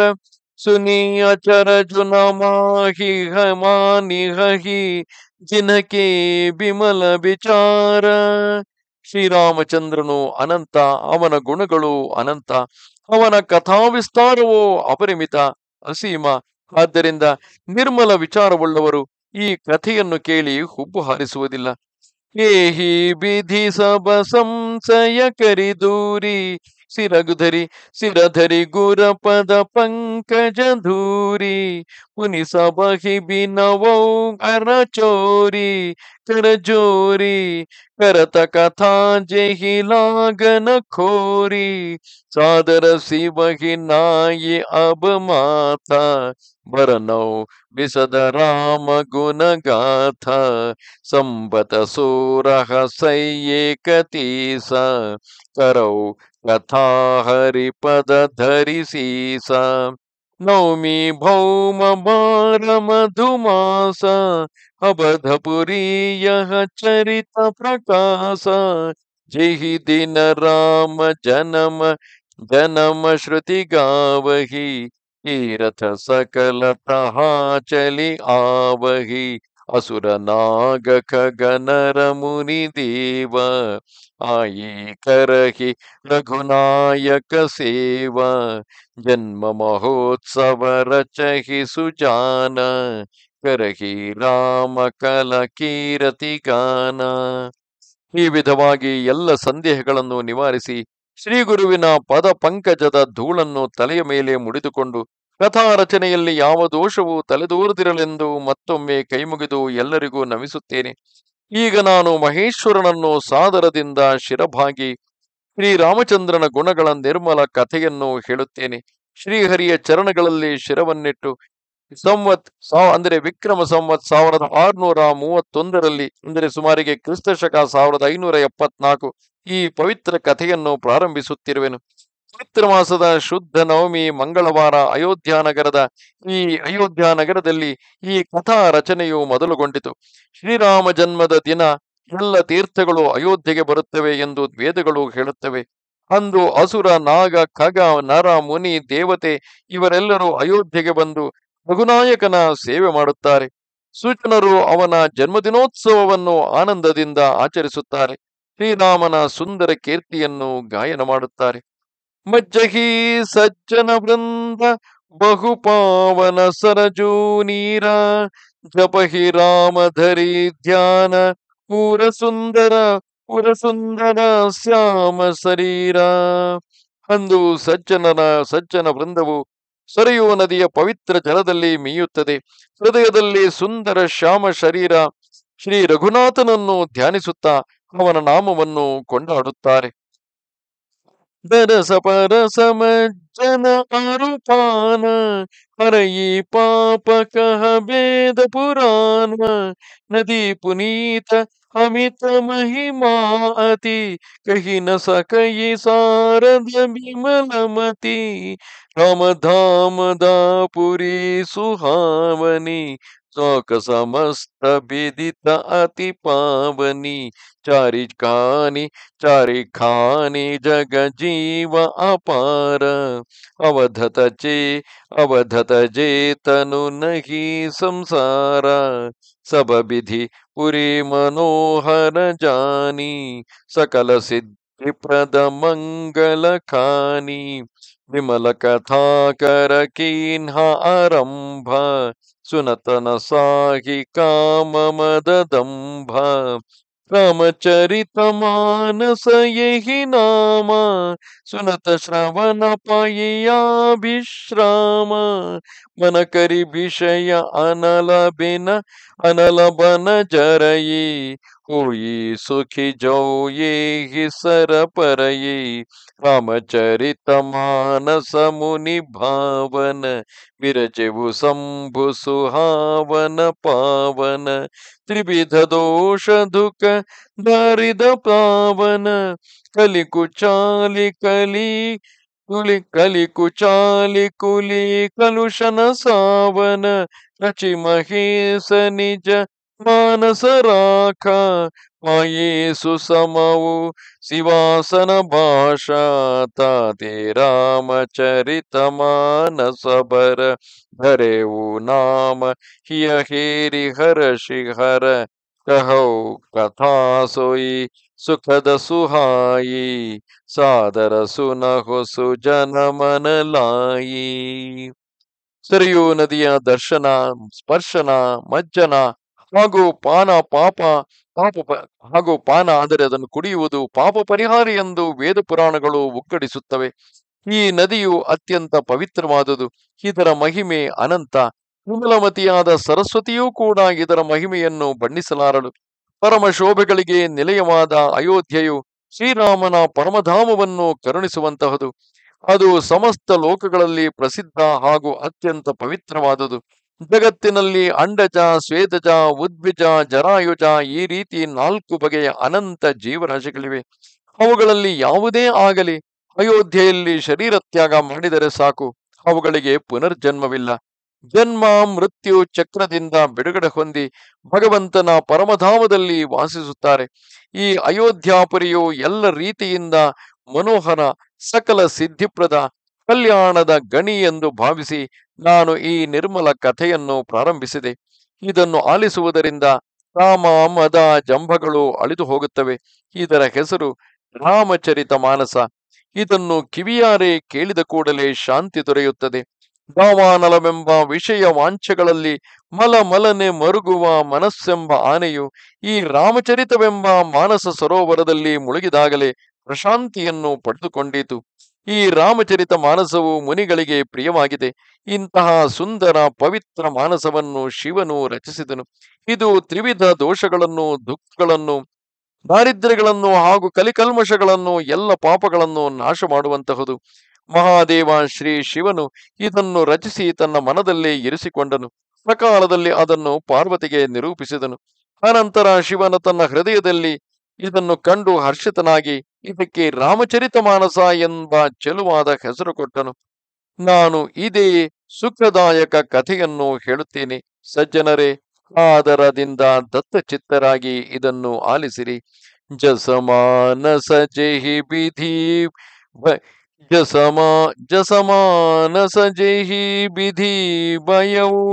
A: ಸುನಿಯ ಚರಜುನ ಮಾಹಿ हमानि ಜಿನಕೆ ಬಿಮಲ ಬಿಮಲ ವಿಚಾರ ಶ್ರೀರಾಮಚಂದ್ರನು ಅನಂತ ಅವನ ಗುಣಗಳು ಅನಂತ ಅವನ ಕಥಾ ವಿಸ್ತಾರವೋ ಅಪರಿಮಿತ ಅಸೀಮ ಆದ್ದರಿಂದ ನಿರ್ಮಲ ವಿಚಾರವುಳ್ಳವರು ಈ ಕಥೆಯನ್ನು ಕೇಳಿ ಹುಬ್ಬು ಹಾರಿಸುವುದಿಲ್ಲ यही विधि सब संशय करी दूरी सिरगधरी सिरधरी गुर पद पंकज धूरी मुनि सब ही बिनवो कर चोरी कर जोरी करत कथा जही लागन खोरी सादर शिव ही नाये अब माता राम गुण गाथ संबत सूरह सैकतीसा करौ कथा हरिपद हरिपदधरिसीसा नौमी भौम यह चरित प्रकाश जिहि दिन राम जनम जनम श्रुति गावही ಈ ಸಕಲ ಪ್ರಹಾಚಲಿ ಆವಹಿ ಅಸುರ ಖಗನರ ಮುನಿ ದೇವ ಆಯಿ ಕರಹಿ ರಘುನಾಯಕ ಸೇವ ಜನ್ಮ ಮಹೋತ್ಸವ ರಚಹಿ ಸುಜಾನ ಕರಹಿ ರಾಮ ಕಲಕೀರತಿ ಗಾನ ಈ ವಿಧವಾಗಿ ಎಲ್ಲ ಸಂದೇಹಗಳನ್ನು ನಿವಾರಿಸಿ ಶ್ರೀ ಗುರುವಿನ ಪದ ಪಂಕಜದ ಧೂಳನ್ನು ತಲೆಯ ಮೇಲೆ ಮುಡಿದುಕೊಂಡು ಕಥಾ ರಚನೆಯಲ್ಲಿ ಯಾವ ದೋಷವೂ ತಲೆದೋರದಿರಲೆಂದು ಮತ್ತೊಮ್ಮೆ ಕೈಮುಗಿದು ಎಲ್ಲರಿಗೂ ನಮಿಸುತ್ತೇನೆ ಈಗ ನಾನು ಮಹೇಶ್ವರನನ್ನು ಸಾದರದಿಂದ ಶಿರಭಾಗಿ ಶ್ರೀರಾಮಚಂದ್ರನ ಗುಣಗಳ ನಿರ್ಮಲ ಕಥೆಯನ್ನು ಹೇಳುತ್ತೇನೆ ಶ್ರೀಹರಿಯ ಚರಣಗಳಲ್ಲಿ ಶಿರವನ್ನಿಟ್ಟು ಸಂವತ್ ಸಾವ ಅಂದರೆ ವಿಕ್ರಮ ಸಂವತ್ ಸಾವಿರದ ಆರುನೂರ ಮೂವತ್ತೊಂದರಲ್ಲಿ ಅಂದರೆ ಸುಮಾರಿಗೆ ಕ್ರಿಸ್ತ ಶಕ ಸಾವಿರದ ಐನೂರ ಎಪ್ಪತ್ನಾಲ್ಕು ಈ ಪವಿತ್ರ ಕಥೆಯನ್ನು ಪ್ರಾರಂಭಿಸುತ್ತಿರುವೆನು ಪವಿತ್ರ ಮಾಸದ ಶುದ್ಧ ನವಮಿ ಮಂಗಳವಾರ ಅಯೋಧ್ಯ ನಗರದ ಈ ಅಯೋಧ್ಯ ನಗರದಲ್ಲಿ ಈ ಕಥಾ ರಚನೆಯು ಮೊದಲುಗೊಂಡಿತು ಶ್ರೀರಾಮ ಜನ್ಮದ ದಿನ ಎಲ್ಲ ತೀರ್ಥಗಳು ಅಯೋಧ್ಯೆಗೆ ಬರುತ್ತವೆ ಎಂದು ವೇದಗಳು ಹೇಳುತ್ತವೆ ಅಂದು ಅಸುರ ನಾಗ ಖಗ ನರ ಮುನಿ ದೇವತೆ ಇವರೆಲ್ಲರೂ ಅಯೋಧ್ಯೆಗೆ ಬಂದು ರಘುನಾಯಕನ ಸೇವೆ ಮಾಡುತ್ತಾರೆ ಸೂಚನರು ಅವನ ಜನ್ಮದಿನೋತ್ಸವವನ್ನು ಆನಂದದಿಂದ ಆಚರಿಸುತ್ತಾರೆ ಶ್ರೀರಾಮನ ಸುಂದರ ಕೀರ್ತಿಯನ್ನು ಗಾಯನ ಮಾಡುತ್ತಾರೆ ಮಜ್ಜಹಿ ಸಜ್ಜನ ವೃಂದ ಬಹುಪಾವನ ಸರಜೂ ನೀರ ಜಪಹಿ ರಾಮಧರಿ ಧ್ಯಾನ ಪೂರ ಸುಂದರ ಪುರ ಸುಂದರ ಶ್ಯಾಮ ಶರೀರ ಅಂದು ಸಜ್ಜನನ ಸಜ್ಜನ ವೃಂದವು ಸರಿಯುವ ನದಿಯ ಪವಿತ್ರ ಜಲದಲ್ಲಿ ಮೀಯುತ್ತದೆ ಹೃದಯದಲ್ಲಿ ಸುಂದರ ಶ್ಯಾಮ ಶರೀರ ಶ್ರೀ ರಘುನಾಥನನ್ನು ಧ್ಯಾನಿಸುತ್ತಾ ಅವನ ನಾಮವನ್ನು ಕೊಂಡಾಡುತ್ತಾರೆ ದರಸ ಪರಸ ಮಜ್ಜನ ಅರುಪಾನ ಹರಯಿ ಪಾಪ ಕಹ ಪುರಾಣ ನದಿ ಪುನೀತ अमित तो महिमा अति कही न सकई सारद विमलमती राम धाम दापुरी सुहावनी शोक समस्त विदित अति पावनी चारि कानी चारि खानी जग जीव अपार अवधत चे अवधत जे तनु नहीं संसार सब विधि ಪುರಿ ಮನೋಹರ ಜಾನಿ ಸಕಲ ಸಿದ್ಧಿಪ್ರದ ಮಂಗಲ ಖಾನಿ ವಿಮಲ ಕಥಾಕರ ಕೀನ್ಹ ಆರಂಭ ಸುನತನ ಸಾಹಿ ಕಾಮ ಮದದಂಭ रामचरितमानसयहि नाम सुनतश्रवणपययाभिश्राम मनकरि विषय अनला अनलबन जरयि ಸುಖಿ ಸರ ಪರೈ ರಾಮಚರಿತ ಮಾನ ಸುನಿ ಭಾವನ ವಿರಜು ಶಂಭು ಸುಹಾವನ ಪಾವನ ತ್ರಿವಿಧ ದೋಷ ದುಃಖ ದಾರಿದ ಪಾವನ ಕಲಿಕು ಚಾಲಿ ಕಲಿ ಕಲಿಕು ಚಾಲಿ ಕುಲಿ ಕಲುಷನ ಸಾವನ ರಚಿ ಮಹೇಶ ನಿಜ ಮಾನಸರಾಖ ಮಾಯೇಸು ಸಮವು ಶಿವಾಸನ ಭಾಷಾ ತಾತೆ ರಾಮಚರಿತ ಮಾನಸಬರ ಹರೆವು नाम हिय ಹೇರಿ हर शिहर कहो कथा सोई सुखद सुहाई सादर सुनहु सुजन मन लाई सरयू नदिया दर्शना स्पर्शना मज्जना ಹಾಗೂ ಪಾನ ಪಾಪ ಪಾಪ ಹಾಗೂ ಪಾನ ಆದರೆ ಅದನ್ನು ಕುಡಿಯುವುದು ಪಾಪ ಪರಿಹಾರ ಎಂದು ವೇದ ಪುರಾಣಗಳು ಉಕ್ಕಡಿಸುತ್ತವೆ ಈ ನದಿಯು ಅತ್ಯಂತ ಪವಿತ್ರವಾದುದು ಇದರ ಮಹಿಮೆ ಅನಂತ ವಿಮಲಮತಿಯಾದ ಸರಸ್ವತಿಯೂ ಕೂಡ ಇದರ ಮಹಿಮೆಯನ್ನು ಬಣ್ಣಿಸಲಾರಳು ಪರಮ ಶೋಭೆಗಳಿಗೆ ನಿಲಯವಾದ ಅಯೋಧ್ಯೆಯು ಶ್ರೀರಾಮನ ಪರಮಧಾಮವನ್ನು ಕರುಣಿಸುವಂತಹದು ಅದು ಸಮಸ್ತ ಲೋಕಗಳಲ್ಲಿ ಪ್ರಸಿದ್ಧ ಹಾಗೂ ಅತ್ಯಂತ ಪವಿತ್ರವಾದುದು ಜಗತ್ತಿನಲ್ಲಿ ಅಂಡಜ ಸ್ವೇದಜ ಉದ್ವಿಜ ಜರಾಯುಜ ಈ ರೀತಿ ನಾಲ್ಕು ಬಗೆಯ ಅನಂತ ಜೀವರಾಶಿಗಳಿವೆ ಅವುಗಳಲ್ಲಿ ಯಾವುದೇ ಆಗಲಿ ಅಯೋಧ್ಯೆಯಲ್ಲಿ ಶರೀರ ತ್ಯಾಗ ಮಾಡಿದರೆ ಸಾಕು ಅವುಗಳಿಗೆ ಪುನರ್ಜನ್ಮವಿಲ್ಲ ಜನ್ಮ ಮೃತ್ಯು ಚಕ್ರದಿಂದ ಬಿಡುಗಡೆ ಹೊಂದಿ ಭಗವಂತನ ಪರಮಧಾಮದಲ್ಲಿ ವಾಸಿಸುತ್ತಾರೆ ಈ ಅಯೋಧ್ಯಾಪುರಿಯು ಎಲ್ಲ ರೀತಿಯಿಂದ ಮನೋಹರ ಸಕಲ ಸಿದ್ಧಿಪ್ರದ ಕಲ್ಯಾಣದ ಗಣಿ ಎಂದು ಭಾವಿಸಿ ನಾನು ಈ ನಿರ್ಮಲ ಕಥೆಯನ್ನು ಪ್ರಾರಂಭಿಸಿದೆ ಇದನ್ನು ಆಲಿಸುವುದರಿಂದ ರಾಮ ಮದ ಜಂಭಗಳು ಅಳಿದು ಹೋಗುತ್ತವೆ ಇದರ ಹೆಸರು ರಾಮಚರಿತ ಮಾನಸ ಇದನ್ನು ಕಿವಿಯಾರೆ ಕೇಳಿದ ಕೂಡಲೇ ಶಾಂತಿ ದೊರೆಯುತ್ತದೆ ದಾವಾನಲವೆಂಬ ವಿಷಯ ಮಲ ಮಲನೆ ಮರುಗುವ ಮನಸ್ಸೆಂಬ ಆನೆಯು ಈ ರಾಮಚರಿತವೆಂಬ ಮಾನಸ ಸರೋವರದಲ್ಲಿ ಮುಳುಗಿದಾಗಲೇ ಪ್ರಶಾಂತಿಯನ್ನು ಪಡೆದುಕೊಂಡಿತು ಈ ರಾಮಚರಿತ ಮಾನಸವು ಮುನಿಗಳಿಗೆ ಪ್ರಿಯವಾಗಿದೆ ಇಂತಹ ಸುಂದರ ಪವಿತ್ರ ಮಾನಸವನ್ನು ಶಿವನು ರಚಿಸಿದನು ಇದು ತ್ರಿವಿಧ ದೋಷಗಳನ್ನು ದುಃಖಗಳನ್ನು ದಾರಿದ್ರ್ಯಗಳನ್ನು ಹಾಗೂ ಕಲಿಕಲ್ಮಶಗಳನ್ನು ಎಲ್ಲ ಪಾಪಗಳನ್ನು ನಾಶ ಮಾಡುವಂತಹುದು ಮಹಾದೇವ ಶ್ರೀ ಶಿವನು ಇದನ್ನು ರಚಿಸಿ ತನ್ನ ಮನದಲ್ಲಿ ಇರಿಸಿಕೊಂಡನು ಸಕಾಲದಲ್ಲಿ ಅದನ್ನು ಪಾರ್ವತಿಗೆ ನಿರೂಪಿಸಿದನು ಅನಂತರ ಶಿವನ ತನ್ನ ಹೃದಯದಲ್ಲಿ ಇದನ್ನು ಕಂಡು ಹರ್ಷಿತನಾಗಿ ಇದಕ್ಕೆ ರಾಮಚರಿತ ಮಾನಸ ಎಂಬ ಚೆಲುವಾದ ಹೆಸರು ಕೊಟ್ಟನು ನಾನು ಇದೇ ಸುಖದಾಯಕ ಕಥೆಯನ್ನು ಹೇಳುತ್ತೇನೆ ಸಜ್ಜನರೇ ಆದರದಿಂದ ದತ್ತಚಿತ್ತರಾಗಿ ಇದನ್ನು ಆಲಿಸಿರಿ ಜಸಮಾನ ಸಜೆಹಿ ಬಿಧಿ ಜಸಮ ಜಸಮಾನ ಸಜೆಹಿ ಬಿಧಿ ಭಯವು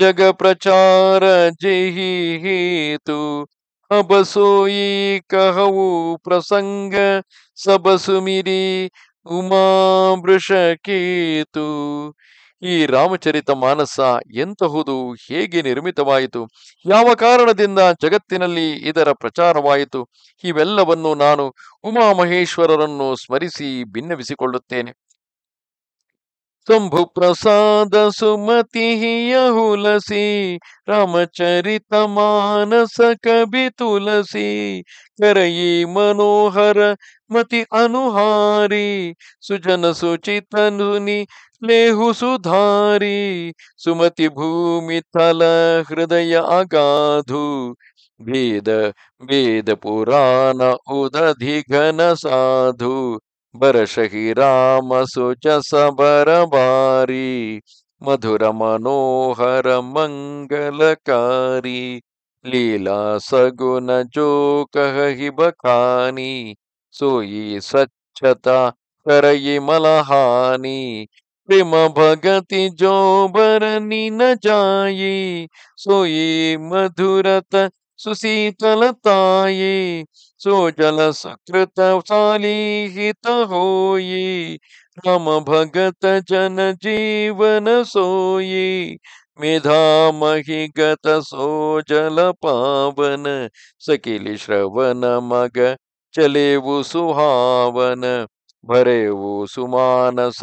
A: ಜಗ ಪ್ರಚಾರ ಜೆಹಿ ಹೇತು ಅಬಸೋಯಿ ಕಹವು ಪ್ರಸಂಗ ಸಬಸು ಮಿರಿ ಬೃಷಕೇತು ಈ ರಾಮಚರಿತ ಮಾನಸ ಎಂತಹುದು ಹೇಗೆ ನಿರ್ಮಿತವಾಯಿತು ಯಾವ ಕಾರಣದಿಂದ ಜಗತ್ತಿನಲ್ಲಿ ಇದರ ಪ್ರಚಾರವಾಯಿತು ಇವೆಲ್ಲವನ್ನು ನಾನು ಉಮಾಮಹೇಶ್ವರರನ್ನು ಮಹೇಶ್ವರರನ್ನು ಸ್ಮರಿಸಿ ಭಿನ್ನವಿಸಿಕೊಳ್ಳುತ್ತೇನೆ प्रसाद सुमति यहुलसी मानस कवि तुलसी करयी मनोहर मति अनुहारी सुजन सुचित नुनि लेहु सुधारी सुमति भूमि तल हृदय अगाधु वेद वेद पुराण उदधि घन साधु राम सबर बारी मधुर मनोहर मंगलकारी लीला सगुन जो कहि बखानी सोई स्वच्छता करयि मलहानि प्रेम भगति जो बरनी न जाई सोई मधुरत सुशीतलताये सुजलसकृतशाली हित होये राम भगत जन जीवन मेधा महि गत सोजल पावन सकिल श्रवण मग चलेवु सुहावन भरेवु सुमानस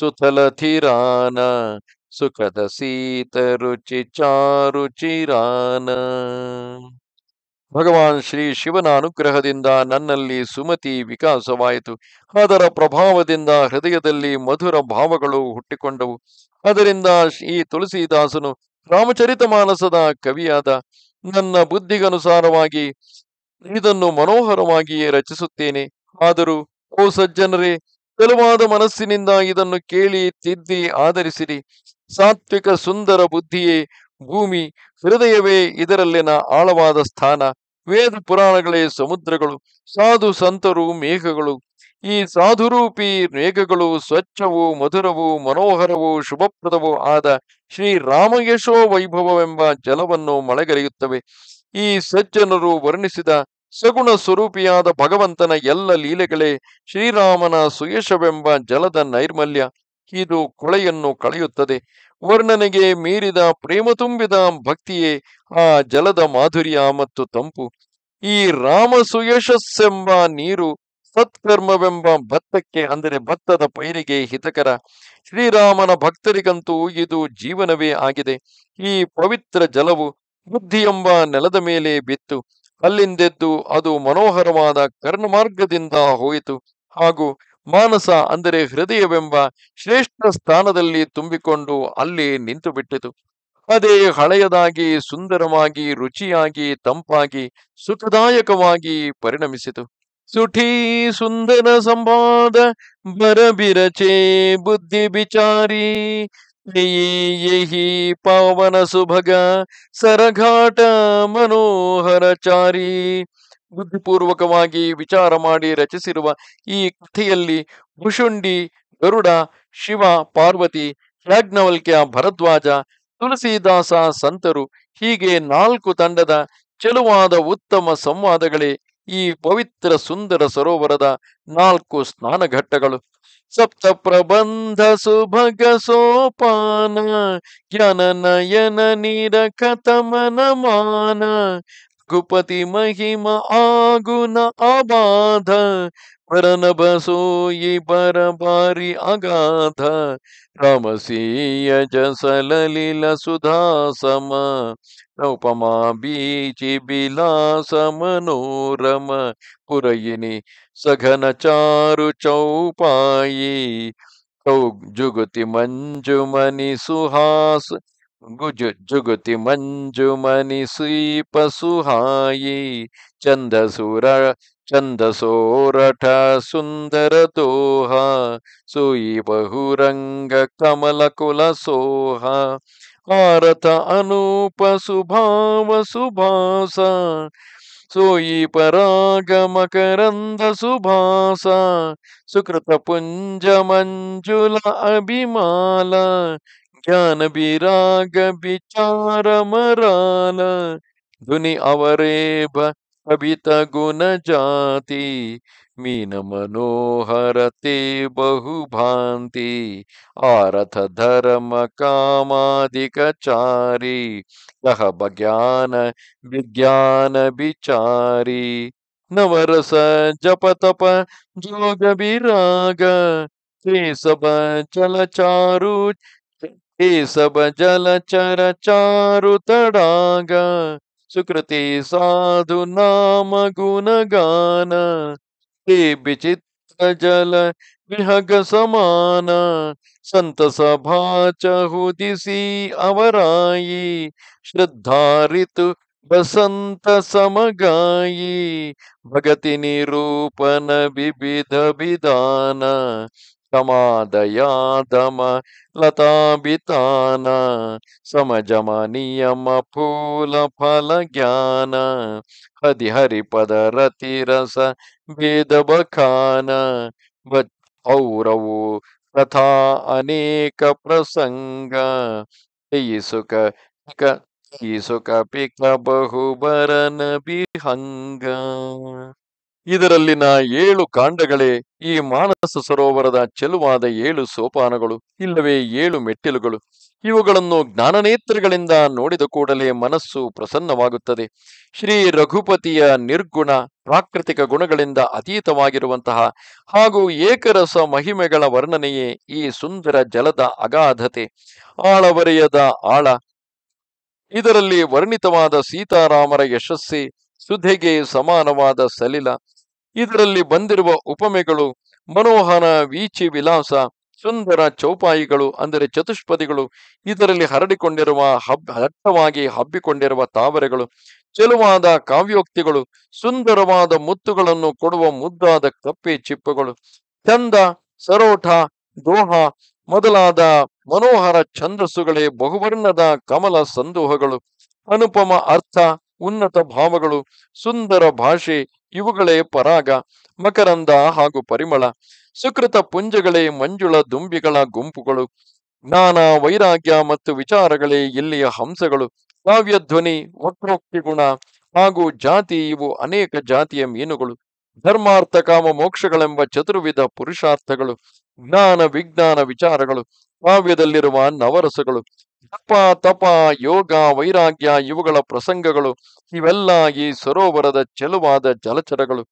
A: सुथल थिरान ಸುಖದ ಸೀತ ರುಚಿ ಚಾರು ಚಿರಾನ ಭಗವಾನ್ ಶ್ರೀ ಶಿವನ ಅನುಗ್ರಹದಿಂದ ನನ್ನಲ್ಲಿ ಸುಮತಿ ವಿಕಾಸವಾಯಿತು ಅದರ ಪ್ರಭಾವದಿಂದ ಹೃದಯದಲ್ಲಿ ಮಧುರ ಭಾವಗಳು ಹುಟ್ಟಿಕೊಂಡವು ಅದರಿಂದ ಈ ತುಳಸಿದಾಸನು ರಾಮಚರಿತ ಮಾನಸದ ಕವಿಯಾದ ನನ್ನ ಬುದ್ಧಿಗನುಸಾರವಾಗಿ ಇದನ್ನು ಮನೋಹರವಾಗಿಯೇ ರಚಿಸುತ್ತೇನೆ ಆದರೂ ಓ ಸಜ್ಜನರೇ ಕಲುವಾದ ಮನಸ್ಸಿನಿಂದ ಇದನ್ನು ಕೇಳಿ ತಿದ್ದಿ ಆಧರಿಸಿರಿ ಸಾತ್ವಿಕ ಸುಂದರ ಬುದ್ಧಿಯೇ ಭೂಮಿ ಹೃದಯವೇ ಇದರಲ್ಲಿನ ಆಳವಾದ ಸ್ಥಾನ ವೇದ ಪುರಾಣಗಳೇ ಸಮುದ್ರಗಳು ಸಾಧು ಸಂತರು ಮೇಘಗಳು ಈ ಸಾಧುರೂಪಿ ಮೇಘಗಳು ಸ್ವಚ್ಛವೋ ಮಧುರವು ಮನೋಹರವು ಶುಭಪ್ರದವೂ ಆದ ಶ್ರೀ ರಾಮಯಶೋ ವೈಭವವೆಂಬ ಜಲವನ್ನು ಮಳೆಗರೆಯುತ್ತವೆ ಈ ಸಜ್ಜನರು ವರ್ಣಿಸಿದ ಸಗುಣ ಸ್ವರೂಪಿಯಾದ ಭಗವಂತನ ಎಲ್ಲ ಲೀಲೆಗಳೇ ಶ್ರೀರಾಮನ ಸುಯಶವೆಂಬ ಜಲದ ನೈರ್ಮಲ್ಯ ಇದು ಕೊಳೆಯನ್ನು ಕಳೆಯುತ್ತದೆ ವರ್ಣನೆಗೆ ಮೀರಿದ ಪ್ರೇಮ ತುಂಬಿದ ಭಕ್ತಿಯೇ ಆ ಜಲದ ಮಾಧುರ್ಯ ಮತ್ತು ತಂಪು ಈ ರಾಮ ಸುಯಶಸ್ಸೆಂಬ ನೀರು ಸತ್ಕರ್ಮವೆಂಬ ಭತ್ತಕ್ಕೆ ಅಂದರೆ ಭತ್ತದ ಪೈರಿಗೆ ಹಿತಕರ ಶ್ರೀರಾಮನ ಭಕ್ತರಿಗಂತೂ ಇದು ಜೀವನವೇ ಆಗಿದೆ ಈ ಪವಿತ್ರ ಜಲವು ಬುದ್ಧಿ ಎಂಬ ನೆಲದ ಮೇಲೆ ಬಿತ್ತು ಅಲ್ಲಿಂದೆದ್ದು ಅದು ಮನೋಹರವಾದ ಕರ್ಣಮಾರ್ಗದಿಂದ ಹೋಯಿತು ಹಾಗೂ ಮಾನಸ ಅಂದರೆ ಹೃದಯವೆಂಬ ಶ್ರೇಷ್ಠ ಸ್ಥಾನದಲ್ಲಿ ತುಂಬಿಕೊಂಡು ಅಲ್ಲಿ ನಿಂತು ಬಿಟ್ಟಿತು ಅದೇ ಹಳೆಯದಾಗಿ ಸುಂದರವಾಗಿ ರುಚಿಯಾಗಿ ತಂಪಾಗಿ ಸುಖದಾಯಕವಾಗಿ ಪರಿಣಮಿಸಿತು ಸುಠೀ ಸುಂದರ ಸಂವಾದ ಬರಬಿರಚೆ ಬುದ್ಧಿ ಬಿಚಾರಿ यही ಪಾವನ ಸುಭಗ ಸರಘಾಟ ಮನೋಹರ ಚಾರಿ ಬುದ್ಧಿಪೂರ್ವಕವಾಗಿ ವಿಚಾರ ಮಾಡಿ ರಚಿಸಿರುವ ಈ ಕಥೆಯಲ್ಲಿ ಭುಷುಂಡಿ ಗರುಡ ಶಿವ ಪಾರ್ವತಿ ಯಾಜ್ಞವಲ್ಕ್ಯ ಭರದ್ವಾಜ ತುಳಸಿದಾಸ ಸಂತರು ಹೀಗೆ ನಾಲ್ಕು ತಂಡದ ಚೆಲುವಾದ ಉತ್ತಮ ಸಂವಾದಗಳೇ ಈ ಪವಿತ್ರ ಸುಂದರ ಸರೋವರದ ನಾಲ್ಕು ಸ್ನಾನಘಟ್ಟಗಳು सप्त प्रबंध सुभग सोपान ज्ञान नयन निरखत मन मान गुपति महिमा आगुन अबाध परन बसोई पर बारी अगाध रामसीय जस ललिल सुधा सम ಉಪಮಾ ಬೀಚಿ ವಿಲಾಸ ಮನೋರಮ ಪುರಯಿನಿ ಸಘನ ಚಾರು ಚೌಪಾಯಿ ಕೌ ಜುಗುತಿ ಮಂಜುಮನಿ ಸುಹಾಸ ಗುಜು ಜುಗುತಿ ಮಂಜುಮನಿ ಸ್ವೀಪ ಸುಹಾಯಿ ಚಂದಸುರ ಚಂದಸೋರಠ ಸುಂದರ ದೋಹ ಸುಯಿ ಬಹುರಂಗ ಕಮಲ ಕುಲ ಸೋಹ ಭಾರತ ಅನೂಪ ಸುಭಾವ ಸುಭಾಸ ಸೋಯಿ ಪರಾಗಮ ಕರಂದ ಸುಭಾಸ ಸುಕೃತ ಪುಂಜ ಮಂಜುಲ ಅಭಿಮಾಲ ಜ್ಞಾನ ಬಿರಾಗ ವಿಚಾರ ಮರಾಲ ಧ್ವನಿ ಅವರೇಭ ಕವಿತ ಗುಣ ಜಾತಿ मीन मनोहरते बहुभान्ति आरथ धर्म कामादिकचारी यः भज्ञान विज्ञान विचारी नवरस जप तप जोग विराग ते सब चल चारु ते सब जल चर चारु तड़ाग सुकृति साधु नाम गुण गान हे विचित्र जल विहग समान संत सभा होदिसी आवराई श्रद्धा ऋतु बसंत समगायी भगति निरूपण विविध विधान ಸಮಾದಯಾದಮ ಲತಾಬಿತಾನ ಸಮಜಮ ನಿಯಮ ಫೂಲ ಫಲ ಜ್ಞಾನ ಹದಿಹರಿಪದ ರತಿರಸ ಭೇದಬಖಾನ ಔರವು ತಥಾ ಅನೇಕ ಪ್ರಸಂಗ ಸುಖ ಸುಖ ಪಿಕ ಬಹುಬರನ ಬಿಹಂಗ ಇದರಲ್ಲಿನ ಏಳು ಕಾಂಡಗಳೇ ಈ ಮಾನಸ ಸರೋವರದ ಚೆಲುವಾದ ಏಳು ಸೋಪಾನಗಳು ಇಲ್ಲವೇ ಏಳು ಮೆಟ್ಟಿಲುಗಳು ಇವುಗಳನ್ನು ಜ್ಞಾನನೇತ್ರಗಳಿಂದ ನೋಡಿದ ಕೂಡಲೇ ಮನಸ್ಸು ಪ್ರಸನ್ನವಾಗುತ್ತದೆ ಶ್ರೀ ರಘುಪತಿಯ ನಿರ್ಗುಣ ಪ್ರಾಕೃತಿಕ ಗುಣಗಳಿಂದ ಅತೀತವಾಗಿರುವಂತಹ ಹಾಗೂ ಏಕರಸ ಮಹಿಮೆಗಳ ವರ್ಣನೆಯೇ ಈ ಸುಂದರ ಜಲದ ಅಗಾಧತೆ ಆಳವರೆಯದ ಆಳ ಇದರಲ್ಲಿ ವರ್ಣಿತವಾದ ಸೀತಾರಾಮರ ಯಶಸ್ಸಿ ಸುಧೆಗೆ ಸಮಾನವಾದ ಸಲಿಲ ಇದರಲ್ಲಿ ಬಂದಿರುವ ಉಪಮೆಗಳು ಮನೋಹರ ವೀಚಿ ವಿಲಾಸ ಸುಂದರ ಚೌಪಾಯಿಗಳು ಅಂದರೆ ಚತುಷ್ಪದಿಗಳು ಇದರಲ್ಲಿ ಹರಡಿಕೊಂಡಿರುವ ಹಬ್ ದಟ್ಟವಾಗಿ ಹಬ್ಬಿಕೊಂಡಿರುವ ತಾವರೆಗಳು ಚೆಲುವಾದ ಕಾವ್ಯೋಕ್ತಿಗಳು ಸುಂದರವಾದ ಮುತ್ತುಗಳನ್ನು ಕೊಡುವ ಮುದ್ದಾದ ಕಪ್ಪೆ ಚಿಪ್ಪುಗಳು ಚಂದ ಸರೋಠ ದೋಹ ಮೊದಲಾದ ಮನೋಹರ ಛಂದಸ್ಸುಗಳೇ ಬಹುವರ್ಣದ ಕಮಲ ಸಂದೋಹಗಳು ಅನುಪಮ ಅರ್ಥ ಉನ್ನತ ಭಾವಗಳು ಸುಂದರ ಭಾಷೆ ಇವುಗಳೇ ಪರಾಗ ಮಕರಂದ ಹಾಗೂ ಪರಿಮಳ ಸುಕೃತ ಪುಂಜಗಳೇ ಮಂಜುಳ ದುಂಬಿಗಳ ಗುಂಪುಗಳು ಜ್ಞಾನ ವೈರಾಗ್ಯ ಮತ್ತು ವಿಚಾರಗಳೇ ಇಲ್ಲಿಯ ಹಂಸಗಳು ಕಾವ್ಯ ಧ್ವನಿ ವಕ್ರೋಕ್ತಿ ಗುಣ ಹಾಗೂ ಜಾತಿ ಇವು ಅನೇಕ ಜಾತಿಯ ಮೀನುಗಳು ಧರ್ಮಾರ್ಥ ಕಾಮ ಮೋಕ್ಷಗಳೆಂಬ ಚತುರ್ವಿಧ ಪುರುಷಾರ್ಥಗಳು ಜ್ಞಾನ ವಿಜ್ಞಾನ ವಿಚಾರಗಳು ಕಾವ್ಯದಲ್ಲಿರುವ ನವರಸಗಳು ತಪ ತಪ ಯೋಗ ವೈರಾಗ್ಯ ಇವುಗಳ ಪ್ರಸಂಗಗಳು ಇವೆಲ್ಲ ಈ ಸರೋವರದ ಚೆಲುವಾದ ಜಲಚರಗಳು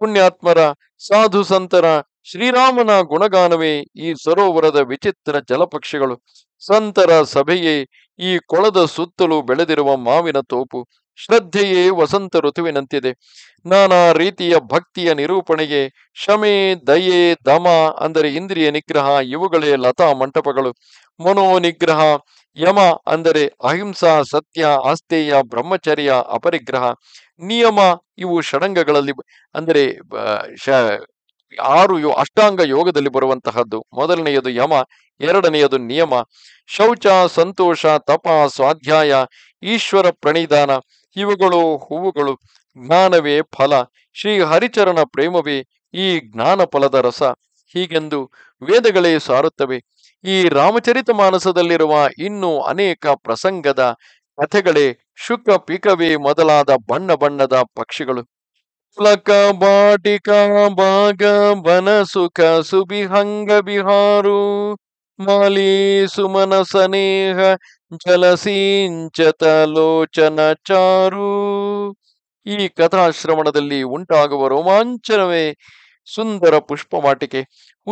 A: ಪುಣ್ಯಾತ್ಮರ ಸಾಧು ಸಂತರ ಶ್ರೀರಾಮನ ಗುಣಗಾನವೇ ಈ ಸರೋವರದ ವಿಚಿತ್ರ ಜಲಪಕ್ಷಿಗಳು ಸಂತರ ಸಭೆಯೇ ಈ ಕೊಳದ ಸುತ್ತಲೂ ಬೆಳೆದಿರುವ ಮಾವಿನ ತೋಪು ಶ್ರದ್ಧೆಯೇ ವಸಂತ ಋತುವಿನಂತಿದೆ ನಾನಾ ರೀತಿಯ ಭಕ್ತಿಯ ನಿರೂಪಣೆಗೆ ಶಮೆ ದಯೆ ದಮ ಅಂದರೆ ಇಂದ್ರಿಯ ನಿಗ್ರಹ ಇವುಗಳೇ ಲತಾ ಮಂಟಪಗಳು ಮನೋನಿಗ್ರಹ ಯಮ ಅಂದರೆ ಅಹಿಂಸಾ ಸತ್ಯ ಆಸ್ತೇಯ ಬ್ರಹ್ಮಚರ್ಯ ಅಪರಿಗ್ರಹ ನಿಯಮ ಇವು ಷಡಂಗಗಳಲ್ಲಿ ಅಂದರೆ ಶ ಆರು ಯೋ ಅಷ್ಟಾಂಗ ಯೋಗದಲ್ಲಿ ಬರುವಂತಹದ್ದು ಮೊದಲನೆಯದು ಯಮ ಎರಡನೆಯದು ನಿಯಮ ಶೌಚ ಸಂತೋಷ ತಪ ಸ್ವಾಧ್ಯಾಯ ಈಶ್ವರ ಪ್ರಣಿದಾನ ಇವುಗಳು ಹೂವುಗಳು ಜ್ಞಾನವೇ ಫಲ ಶ್ರೀ ಹರಿಚರಣ ಪ್ರೇಮವೇ ಈ ಜ್ಞಾನ ಫಲದ ರಸ ಹೀಗೆಂದು ವೇದಗಳೇ ಸಾರುತ್ತವೆ ಈ ರಾಮಚರಿತ ಮಾನಸದಲ್ಲಿರುವ ಇನ್ನೂ ಅನೇಕ ಪ್ರಸಂಗದ ಕಥೆಗಳೇ ಶುಕ ಪಿಕವೇ ಮೊದಲಾದ ಬಣ್ಣ ಬಣ್ಣದ ಪಕ್ಷಿಗಳು ಪ್ಲಕ ಬಾಟಿಕ ಬಾಗ ಬನ ಸುಖ ಸುಬಿಹಂಗ ಬಿಹಾರು ಮಾಲಿ ಸುಮನ ಸನೇಹ ಜಲಸೀಂಚತ ಲೋಚನ ಚಾರು ಈ ಕಥಾಶ್ರವಣದಲ್ಲಿ ಉಂಟಾಗುವ ರೋಮಾಂಚನವೇ ಸುಂದರ ಪುಷ್ಪ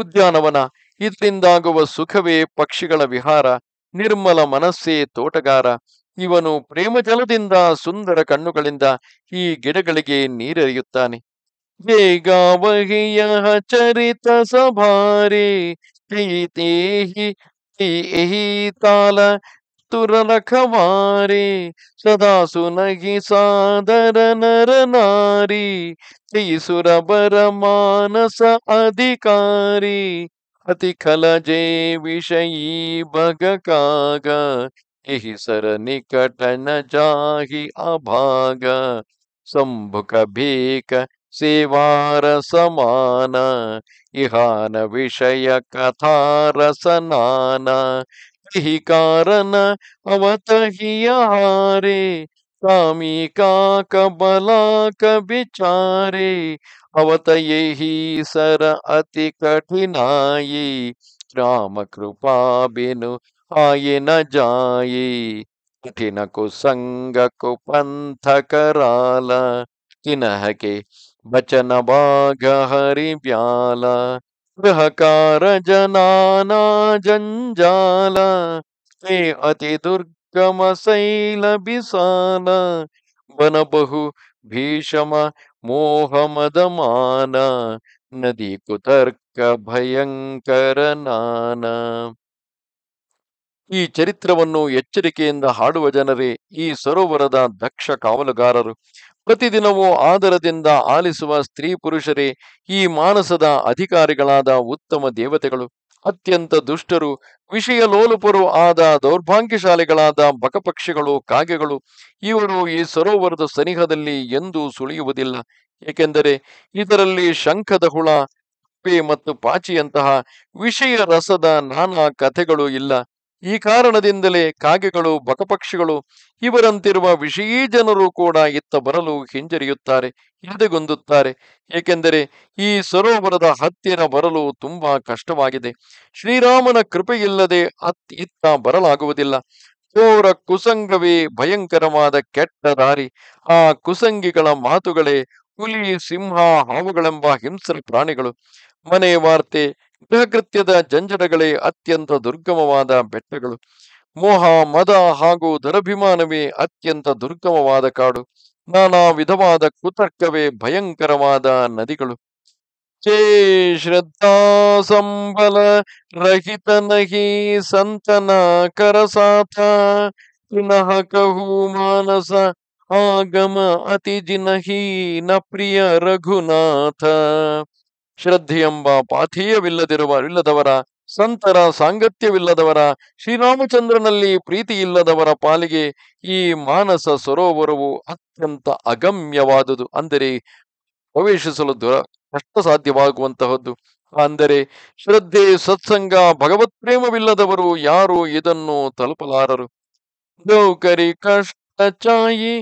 A: ಉದ್ಯಾನವನ ಇದರಿಂದಾಗುವ ಸುಖವೇ ಪಕ್ಷಿಗಳ ವಿಹಾರ ನಿರ್ಮಲ ಮನಸ್ಸೇ ತೋಟಗಾರ ಇವನು ಪ್ರೇಮಜಲದಿಂದ ಸುಂದರ ಕಣ್ಣುಗಳಿಂದ ಈ ಗಿಡಗಳಿಗೆ ಬೇಗ ವೇಗಾವಹಿಯ ಚರಿತ ಸಭಾರಿ ತಾಲ ತುರಲಖವಾರಿ ಸದಾ ಸುನಗಿ ಸಾದರ ನರ ನಾರಿ ಸುರಬರ ಮಾನಸ ಅಧಿಕಾರಿ अति खल जे विषयी भग काग यही सर निकट न जाहि अभाग शंभु कभीक सेवार समान इहान विषय कथा रसनाना यही कारण अवत ही आ रे कामी का कबला कबिचारे अवत ये ही सर अति कठिनाई राम कृपा बिनु आये न जाये कठिन को संग को पंथ कराला किनह के बचन बाघ हरि ब्याला गृहकार जनाना जंजाला ते अति दुर्ग ಕಮಸೈಲ ಬಿಸಾನ ಬನಬಹು ಭೀಷಮ ಮೋಹಮದ ಮಾನ ನದಿ ಕುತರ್ಕ ನಾನ ಈ ಚರಿತ್ರವನ್ನು ಎಚ್ಚರಿಕೆಯಿಂದ ಹಾಡುವ ಜನರೇ ಈ ಸರೋವರದ ದಕ್ಷ ಕಾವಲುಗಾರರು ಪ್ರತಿದಿನವೂ ಆದರದಿಂದ ಆಲಿಸುವ ಸ್ತ್ರೀ ಪುರುಷರೇ ಈ ಮಾನಸದ ಅಧಿಕಾರಿಗಳಾದ ಉತ್ತಮ ದೇವತೆಗಳು ಅತ್ಯಂತ ದುಷ್ಟರು ವಿಷಯ ಲೋಲುಪರು ಆದ ದೌರ್ಭಾಗ್ಯಶಾಲಿಗಳಾದ ಬಕಪಕ್ಷಿಗಳು ಕಾಗೆಗಳು ಇವರು ಈ ಸರೋವರದ ಸನಿಹದಲ್ಲಿ ಎಂದೂ ಸುಳಿಯುವುದಿಲ್ಲ ಏಕೆಂದರೆ ಇದರಲ್ಲಿ ಶಂಖದ ಹುಳ ಮತ್ತು ಪಾಚಿಯಂತಹ ವಿಷಯ ರಸದ ನಾನಾ ಕಥೆಗಳು ಇಲ್ಲ ಈ ಕಾರಣದಿಂದಲೇ ಕಾಗೆಗಳು ಬಕಪಕ್ಷಿಗಳು ಇವರಂತಿರುವ ವಿಷಯೀ ಜನರು ಕೂಡ ಇತ್ತ ಬರಲು ಹಿಂಜರಿಯುತ್ತಾರೆ ಹಿಂದೆಗೊಂದುತ್ತಾರೆ ಏಕೆಂದರೆ ಈ ಸರೋವರದ ಹತ್ತಿರ ಬರಲು ತುಂಬಾ ಕಷ್ಟವಾಗಿದೆ ಶ್ರೀರಾಮನ ಕೃಪೆಯಿಲ್ಲದೆ ಅತ್ ಇತ್ತ ಬರಲಾಗುವುದಿಲ್ಲ ಘೋರ ಕುಸಂಗವೇ ಭಯಂಕರವಾದ ಕೆಟ್ಟ ದಾರಿ ಆ ಕುಸಂಗಿಗಳ ಮಾತುಗಳೇ ಹುಲಿ ಸಿಂಹ ಹಾವುಗಳೆಂಬ ಹಿಂಸ್ರ ಪ್ರಾಣಿಗಳು ಮನೆ ವಾರ್ತೆ ಗೃಹಕೃತ್ಯದ ಜಂಜಡಗಳೇ ಅತ್ಯಂತ ದುರ್ಗಮವಾದ ಬೆಟ್ಟಗಳು ಮೋಹ ಮದ ಹಾಗೂ ದರಭಿಮಾನವೇ ಅತ್ಯಂತ ದುರ್ಗಮವಾದ ಕಾಡು ನಾನಾ ವಿಧವಾದ ಕುತರ್ಕವೇ ಭಯಂಕರವಾದ ನದಿಗಳು ಚೇ ಶ್ರದ್ಧಾ ಸಂಬಲ ರಹಿತ ನಹಿ ಸಂತನ ಕರಸಾಥ ಪುನಃ ಕಹು ಮಾನಸ ಆಗಮ ಅತಿ ನ ಪ್ರಿಯ ರಘುನಾಥ ಶ್ರದ್ಧೆಯೆಂಬ ಪಾಥೇಯವಿಲ್ಲದಿರುವ ಇಲ್ಲದವರ ಸಂತರ ಸಾಂಗತ್ಯವಿಲ್ಲದವರ ಶ್ರೀರಾಮಚಂದ್ರನಲ್ಲಿ ಪ್ರೀತಿ ಇಲ್ಲದವರ ಪಾಲಿಗೆ ಈ ಮಾನಸ ಸರೋವರವು ಅತ್ಯಂತ ಅಗಮ್ಯವಾದುದು ಅಂದರೆ ಪ್ರವೇಶಿಸಲು ದುರ ಕಷ್ಟ ಸಾಧ್ಯವಾಗುವಂತಹದ್ದು ಅಂದರೆ ಶ್ರದ್ಧೆ ಸತ್ಸಂಗ ಭಗವತ್ ಪ್ರೇಮವಿಲ್ಲದವರು ಯಾರು ಇದನ್ನು ತಲುಪಲಾರರು ಜೌಕರಿ ಕಷ್ಟ ಚಾಯಿ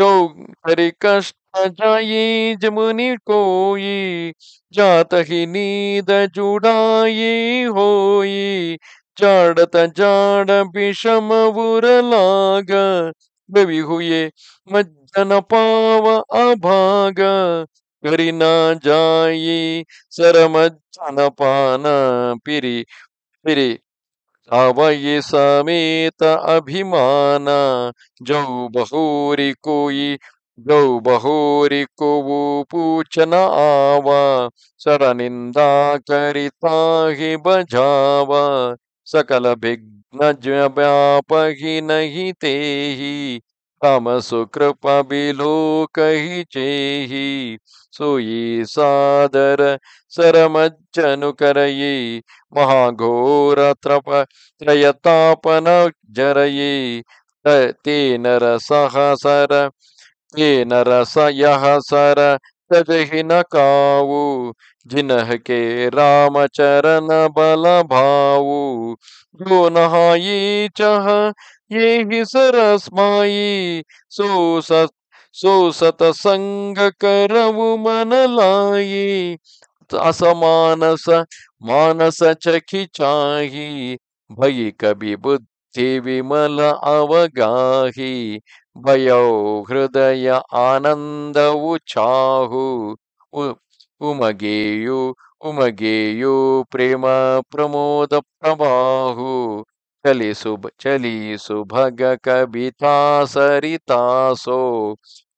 A: ಜೌಕರಿ ಕಷ್ಟ जाई जमुनी कोई जात ही नींद जुड़ाई होई जाड़त जाड़ विषम बुर लाग बेबी हुए मज्जन पाव अभाग करी ना जाई सर मज्जन पान पिरी पिरी आवये समेत अभिमाना जो बहुरी कोई वो पूचन आवा निंदा करिता ते ही सकलभिघ्नज्ञापहि नहि तेहि कही चेहि सोई सादर सरमज्जनुकरये महाघोरत्रप त्रयतापनजरये तेन रसः सर ಏನ ರಸ ಯಹ ಸರ ತದಹಿನ ಕಾವು राम चरण बल भाऊ जो नहाई चह ये ही सरस माई सो सत सो सत संग करऊ मन लाई असमानस मानस चखी चाही भई कभी बुद्धि विमल अवगाही ಭಯೋ ಹೃದಯ ಆನಂದವು ಚಾಹು ಉಮಗೆಯು ಉಮಗೆಯು ಪ್ರೇಮ ಪ್ರಮೋದ ಪ್ರವಾಹು ಚಲಿಸು ಚಲಿಸು ಭಗ ಕವಿತಾ ಸರಿತಾಸೋ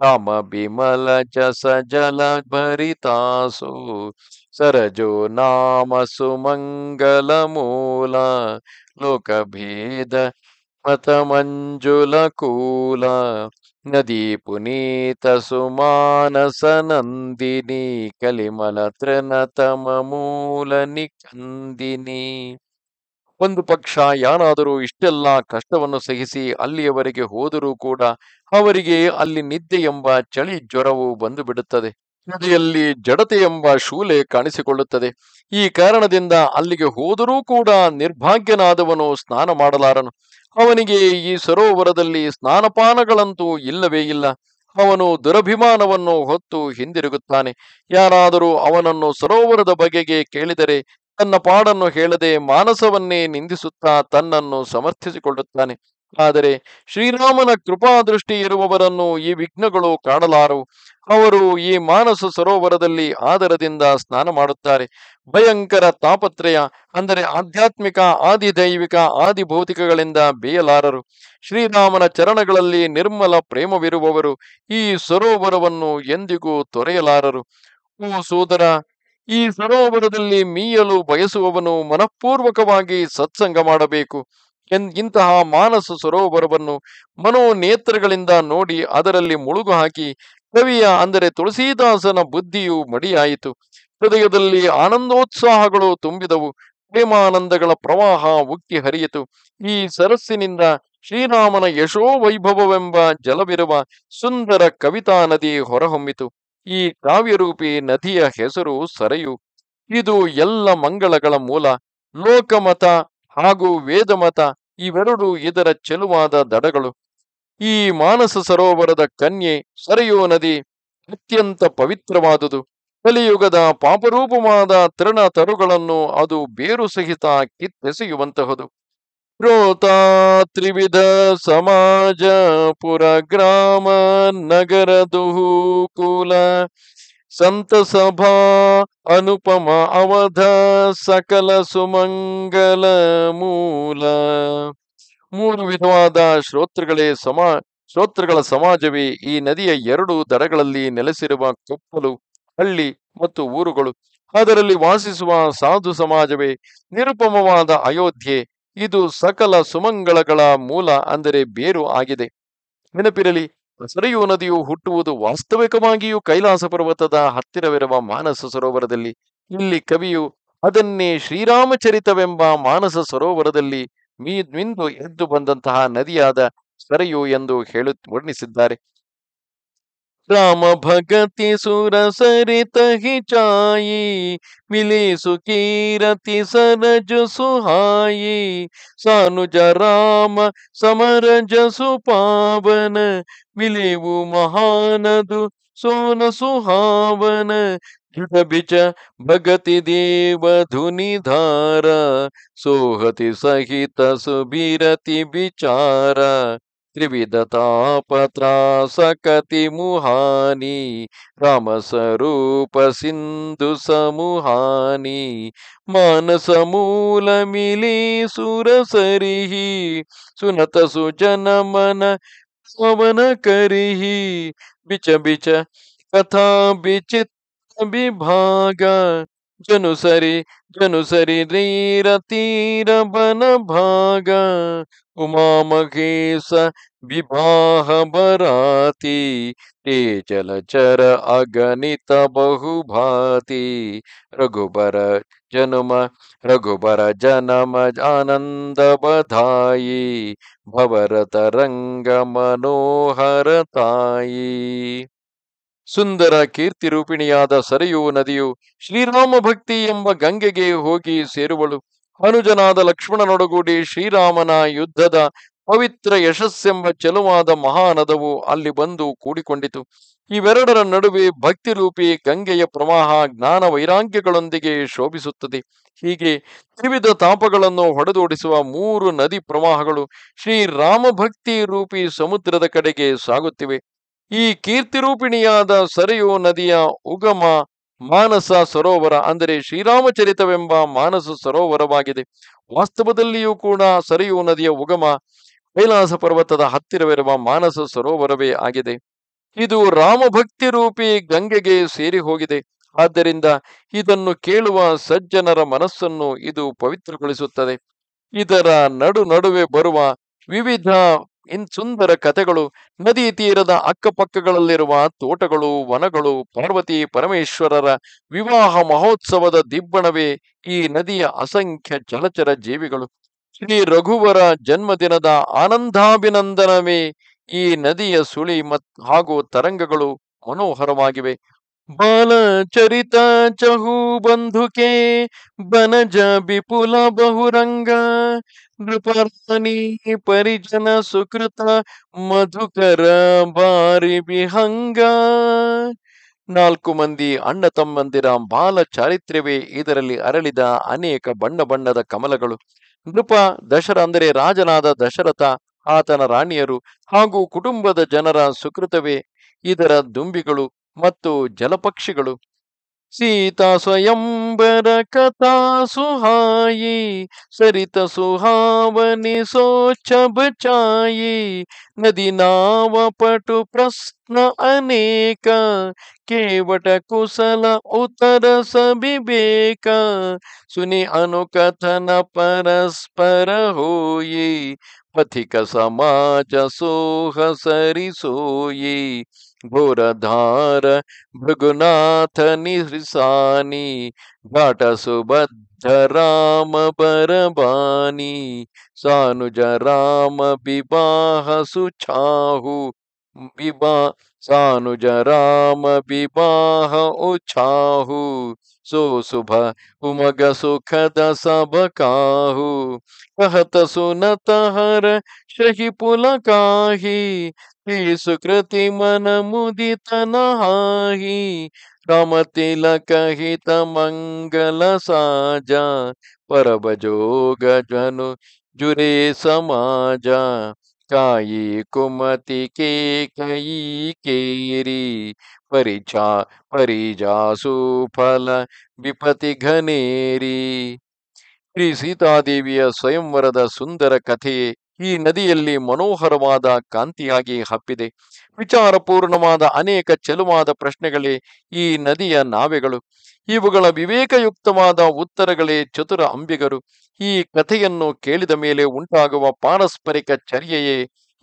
A: ರಾಮ ಬಿಮಲ ಚಸ ಜಲ ಭರಿತಾಸೋ ಸರಜೋ ನಾಮ ಸುಮಂಗಲ ಮೂಲ ಲೋಕಭೇದ ಪುನೀತ ಸುಮಾನಸ ನಂದಿನಿ ಕಲಿಮಲ ತ್ರನತಮ ಮೂಲನಿ ಕಂದಿನಿ ಒಂದು ಪಕ್ಷ ಯಾರಾದರೂ ಇಷ್ಟೆಲ್ಲ ಕಷ್ಟವನ್ನು ಸಹಿಸಿ ಅಲ್ಲಿಯವರೆಗೆ ಹೋದರೂ ಕೂಡ ಅವರಿಗೆ ಅಲ್ಲಿ ನಿದ್ದೆ ಎಂಬ ಚಳಿ ಜ್ವರವು ಬಂದು ಬಿಡುತ್ತದೆ ನದಿಯಲ್ಲಿ ಜಡತೆ ಎಂಬ ಶೂಲೆ ಕಾಣಿಸಿಕೊಳ್ಳುತ್ತದೆ ಈ ಕಾರಣದಿಂದ ಅಲ್ಲಿಗೆ ಹೋದರೂ ಕೂಡ ನಿರ್ಭಾಗ್ಯನಾದವನು ಸ್ನಾನ ಮಾಡಲಾರನು ಅವನಿಗೆ ಈ ಸರೋವರದಲ್ಲಿ ಸ್ನಾನಪಾನಗಳಂತೂ ಇಲ್ಲವೇ ಇಲ್ಲ ಅವನು ದುರಭಿಮಾನವನ್ನು ಹೊತ್ತು ಹಿಂದಿರುಗುತ್ತಾನೆ ಯಾರಾದರೂ ಅವನನ್ನು ಸರೋವರದ ಬಗೆಗೆ ಕೇಳಿದರೆ ತನ್ನ ಪಾಡನ್ನು ಹೇಳದೆ ಮಾನಸವನ್ನೇ ನಿಂದಿಸುತ್ತಾ ತನ್ನನ್ನು ಸಮರ್ಥಿಸಿಕೊಳ್ಳುತ್ತಾನೆ ಆದರೆ ಶ್ರೀರಾಮನ ಕೃಪಾ ದೃಷ್ಟಿ ಇರುವವರನ್ನು ಈ ವಿಘ್ನಗಳು ಕಾಣಲಾರು ಅವರು ಈ ಮಾನಸ ಸರೋವರದಲ್ಲಿ ಆದರದಿಂದ ಸ್ನಾನ ಮಾಡುತ್ತಾರೆ ಭಯಂಕರ ತಾಪತ್ರಯ ಅಂದರೆ ಆಧ್ಯಾತ್ಮಿಕ ಆದಿದೈವಿಕ ಭೌತಿಕಗಳಿಂದ ಬೇಯಲಾರರು ಶ್ರೀರಾಮನ ಚರಣಗಳಲ್ಲಿ ನಿರ್ಮಲ ಪ್ರೇಮವಿರುವವರು ಈ ಸರೋವರವನ್ನು ಎಂದಿಗೂ ತೊರೆಯಲಾರರು ಓ ಸೋದರ ಈ ಸರೋವರದಲ್ಲಿ ಮೀಯಲು ಬಯಸುವವನು ಮನಪೂರ್ವಕವಾಗಿ ಸತ್ಸಂಗ ಮಾಡಬೇಕು ಇಂತಹ ಮಾನಸ ಸರೋವರವನ್ನು ಮನೋನೇತ್ರಗಳಿಂದ ನೋಡಿ ಅದರಲ್ಲಿ ಮುಳುಗು ಹಾಕಿ ಕವಿಯ ಅಂದರೆ ತುಳಸಿದಾಸನ ಬುದ್ಧಿಯು ಮಡಿಯಾಯಿತು ಹೃದಯದಲ್ಲಿ ಆನಂದೋತ್ಸಾಹಗಳು ತುಂಬಿದವು ಪ್ರೇಮಾನಂದಗಳ ಪ್ರವಾಹ ಉಕ್ಕಿ ಹರಿಯಿತು ಈ ಸರಸ್ಸಿನಿಂದ ಶ್ರೀರಾಮನ ಯಶೋ ವೈಭವವೆಂಬ ಜಲವಿರುವ ಸುಂದರ ಕವಿತಾ ನದಿ ಹೊರಹೊಮ್ಮಿತು ಈ ಕಾವ್ಯರೂಪಿ ನದಿಯ ಹೆಸರು ಸರೆಯು ಇದು ಎಲ್ಲ ಮಂಗಳಗಳ ಮೂಲ ಲೋಕಮತ ಹಾಗೂ ವೇದಮತ ಇವೆರಡೂ ಇದರ ಚೆಲುವಾದ ದಡಗಳು ಈ ಮಾನಸ ಸರೋವರದ ಕನ್ಯೆ ಸರಿಯೋ ನದಿ ಅತ್ಯಂತ ಪವಿತ್ರವಾದುದು ಕಲಿಯುಗದ ಪಾಪರೂಪವಾದ ತೃಣ ತರುಗಳನ್ನು ಅದು ಬೇರು ಸಹಿತ ಕಿತ್ತೆಸೆಯುವಂತಹದು ಪ್ರೋತಾ ತ್ರಿವಿಧ ಸಮಾಜ ಪುರ ಗ್ರಾಮ ಸಂತ ಸಂತಸಭಾ ಅನುಪಮ ಅವಧ ಸಕಲ ಸುಮಂಗಲ ಮೂಲ ಮೂರು ವಿಧವಾದ ಶ್ರೋತೃಗಳೇ ಸಮ ಶ್ರೋತೃಗಳ ಸಮಾಜವೇ ಈ ನದಿಯ ಎರಡು ದಡಗಳಲ್ಲಿ ನೆಲೆಸಿರುವ ಕೊಪ್ಪಲು ಹಳ್ಳಿ ಮತ್ತು ಊರುಗಳು ಅದರಲ್ಲಿ ವಾಸಿಸುವ ಸಾಧು ಸಮಾಜವೇ ನಿರುಪಮವಾದ ಅಯೋಧ್ಯೆ ಇದು ಸಕಲ ಸುಮಂಗಳಗಳ ಮೂಲ ಅಂದರೆ ಬೇರು ಆಗಿದೆ ನೆನಪಿರಲಿ ಸರಿಯು ನದಿಯು ಹುಟ್ಟುವುದು ವಾಸ್ತವಿಕವಾಗಿಯೂ ಕೈಲಾಸ ಪರ್ವತದ ಹತ್ತಿರವಿರುವ ಮಾನಸ ಸರೋವರದಲ್ಲಿ ಇಲ್ಲಿ ಕವಿಯು ಅದನ್ನೇ ಶ್ರೀರಾಮಚರಿತವೆಂಬ ಮಾನಸ ಸರೋವರದಲ್ಲಿ ಮೀದ್ವಿಂದು ಎದ್ದು ಬಂದಂತಹ ನದಿಯಾದ ಸರಯು ಎಂದು ಹೇಳು ವರ್ಣಿಸಿದ್ದಾರೆ ರಾಮ ಭಗತಿ ಸುರ ಸುರಸರಿತ ಹಿಚಾಯಿ ಮಿಲಿಸು ಕೀರತಿ ಸರಜು ಸುಹಾಯಿ ಸಾನುಜ ರಾಮ ಸಮರಜಸು ಪಾವನ ಮಿಲಿವು ಮಹಾನದು ಸೋನ ಸುಹಾವನ च भगति देव धुनि धार सोहति सहित सुबीरति विचार मुहानी राम स्वरूप सिंधु मान समूल मिली सुर सरी सुनत सुजन मन सुनतसुजनमन करी बिच बिच कथा विचित विभाग जनुसरी जनुसरी धीर तीर बन भाग उमा महेश विवाह बराती तेजल चर अगणित बहु भाति रघुबर जनम रघुबर जनम आनंद बधाई भवरत रंग मनोहरताई ಸುಂದರ ಕೀರ್ತಿ ರೂಪಿಣಿಯಾದ ಸರಿಯು ನದಿಯು ಶ್ರೀರಾಮ ಭಕ್ತಿ ಎಂಬ ಗಂಗೆಗೆ ಹೋಗಿ ಸೇರುವಳು ಅನುಜನಾದ ಲಕ್ಷ್ಮಣನೊಡಗೂಡಿ ಶ್ರೀರಾಮನ ಯುದ್ಧದ ಪವಿತ್ರ ಯಶಸ್ಸೆಂಬ ಚೆಲುವಾದ ಮಹಾನದವು ಅಲ್ಲಿ ಬಂದು ಕೂಡಿಕೊಂಡಿತು ಇವೆರಡರ ನಡುವೆ ಭಕ್ತಿ ರೂಪಿ ಗಂಗೆಯ ಪ್ರವಾಹ ಜ್ಞಾನ ವೈರಾಗ್ಯಗಳೊಂದಿಗೆ ಶೋಭಿಸುತ್ತದೆ ಹೀಗೆ ತ್ರಿವಿಧ ತಾಪಗಳನ್ನು ಹೊಡೆದೋಡಿಸುವ ಮೂರು ನದಿ ಪ್ರವಾಹಗಳು ಶ್ರೀರಾಮ ಭಕ್ತಿ ರೂಪಿ ಸಮುದ್ರದ ಕಡೆಗೆ ಸಾಗುತ್ತಿವೆ ಈ ಕೀರ್ತಿರೂಪಿಣಿಯಾದ ಸರಿಯೋ ನದಿಯ ಉಗಮ ಮಾನಸ ಸರೋವರ ಅಂದರೆ ಶ್ರೀರಾಮಚರಿತವೆಂಬ ಮಾನಸ ಸರೋವರವಾಗಿದೆ ವಾಸ್ತವದಲ್ಲಿಯೂ ಕೂಡ ಸರಿಯು ನದಿಯ ಉಗಮ ಕೈಲಾಸ ಪರ್ವತದ ಹತ್ತಿರವಿರುವ ಮಾನಸ ಸರೋವರವೇ ಆಗಿದೆ ಇದು ರಾಮಭಕ್ತಿ ರೂಪಿ ಗಂಗೆಗೆ ಸೇರಿ ಹೋಗಿದೆ ಆದ್ದರಿಂದ ಇದನ್ನು ಕೇಳುವ ಸಜ್ಜನರ ಮನಸ್ಸನ್ನು ಇದು ಪವಿತ್ರಗೊಳಿಸುತ್ತದೆ ಇದರ ನಡು ನಡುವೆ ಬರುವ ವಿವಿಧ ಇನ್ ಸುಂದರ ಕಥೆಗಳು ನದಿ ತೀರದ ಅಕ್ಕಪಕ್ಕಗಳಲ್ಲಿರುವ ತೋಟಗಳು ವನಗಳು ಪಾರ್ವತಿ ಪರಮೇಶ್ವರರ ವಿವಾಹ ಮಹೋತ್ಸವದ ದಿಬ್ಬಣವೇ ಈ ನದಿಯ ಅಸಂಖ್ಯ ಜಲಚರ ಜೀವಿಗಳು ಶ್ರೀ ರಘುವರ ಜನ್ಮದಿನದ ಆನಂದಾಭಿನಂದನವೇ ಈ ನದಿಯ ಸುಳಿ ಮತ್ ಹಾಗೂ ತರಂಗಗಳು ಮನೋಹರವಾಗಿವೆ ಬಾಲ ಚರಿತ ಚಹು ಬಂಧುಕೆ ಬನಜ ವಿಪುಲ ಬಹುರಂಗ ನೃಪರಾಣಿ ಪರಿಜನ ಸುಕೃತ ಮಧುಕರ ಬಾರಿ ವಿಹಂಗ ನಾಲ್ಕು ಮಂದಿ ಅಣ್ಣ ತಮ್ಮಂದಿರ ಬಾಲ ಚಾರಿತ್ರ್ಯವೇ ಇದರಲ್ಲಿ ಅರಳಿದ ಅನೇಕ ಬಣ್ಣ ಬಣ್ಣದ ಕಮಲಗಳು ನೃಪ ದಶರ ಅಂದರೆ ರಾಜನಾದ ದಶರಥ ಆತನ ರಾಣಿಯರು ಹಾಗೂ ಕುಟುಂಬದ ಜನರ ಸುಕೃತವೇ ಇದರ ದುಂಬಿಗಳು ಮತ್ತು ಜಲಪಕ್ಷಿಗಳು ಸೀತಾ ಸ್ವಯಂಬರ ಕಥಾ ಸುಹಾಯಿ ಸರಿತ ಸುಹಾವನಿ ಸೋಚ ಬಚಾಯಿ ನದಿ ನಾವ ಪಟು ಪ್ರಶ್ನ ಅನೇಕ ಕೇವಟ ಕುಸಲ ಉತ್ತರ ಸಬಿಬೇಕ ಸುನಿ ಅನುಕಥನ ಪರಸ್ಪರ ಹೋಯಿ ಪಥಿಕ ಸಮಾಜ ಸೋಹ ಸರಿಸೋಯಿ भूरधार भृगुनाथ निसानी घट सुबद्ध राम बानी सानुज राम विवाह सुछाहु विवाह सानुज राम विवाह उछाहु सो शुभ उमग सुखद सब काहु कहत सुनत हर श्रही पुल काही सुकृति मन मुदित नही राम तिलक हित मंगल साजा परब जोग जनु जुरे समाजा ಕಾಯಿ ಕುಮತಿ ಕೈ ಕೇರಿ ಪರಿಚಾ ಪರಿಜಾಸು ಫಲ ವಿಪತಿ ಘನೇರಿ ಶ್ರೀ ಸೀತಾದೇವಿಯ ಸ್ವಯಂವರದ ಸುಂದರ ಕಥೆ ಈ ನದಿಯಲ್ಲಿ ಮನೋಹರವಾದ ಕಾಂತಿಯಾಗಿ ಹಬ್ಬಿದೆ ವಿಚಾರಪೂರ್ಣವಾದ ಅನೇಕ ಚೆಲುವಾದ ಪ್ರಶ್ನೆಗಳೇ ಈ ನದಿಯ ನಾವೆಗಳು ಇವುಗಳ ವಿವೇಕಯುಕ್ತವಾದ ಉತ್ತರಗಳೇ ಚತುರ ಅಂಬಿಗರು ಈ ಕಥೆಯನ್ನು ಕೇಳಿದ ಮೇಲೆ ಉಂಟಾಗುವ ಪಾರಸ್ಪರಿಕ ಚರ್ಯೆಯೇ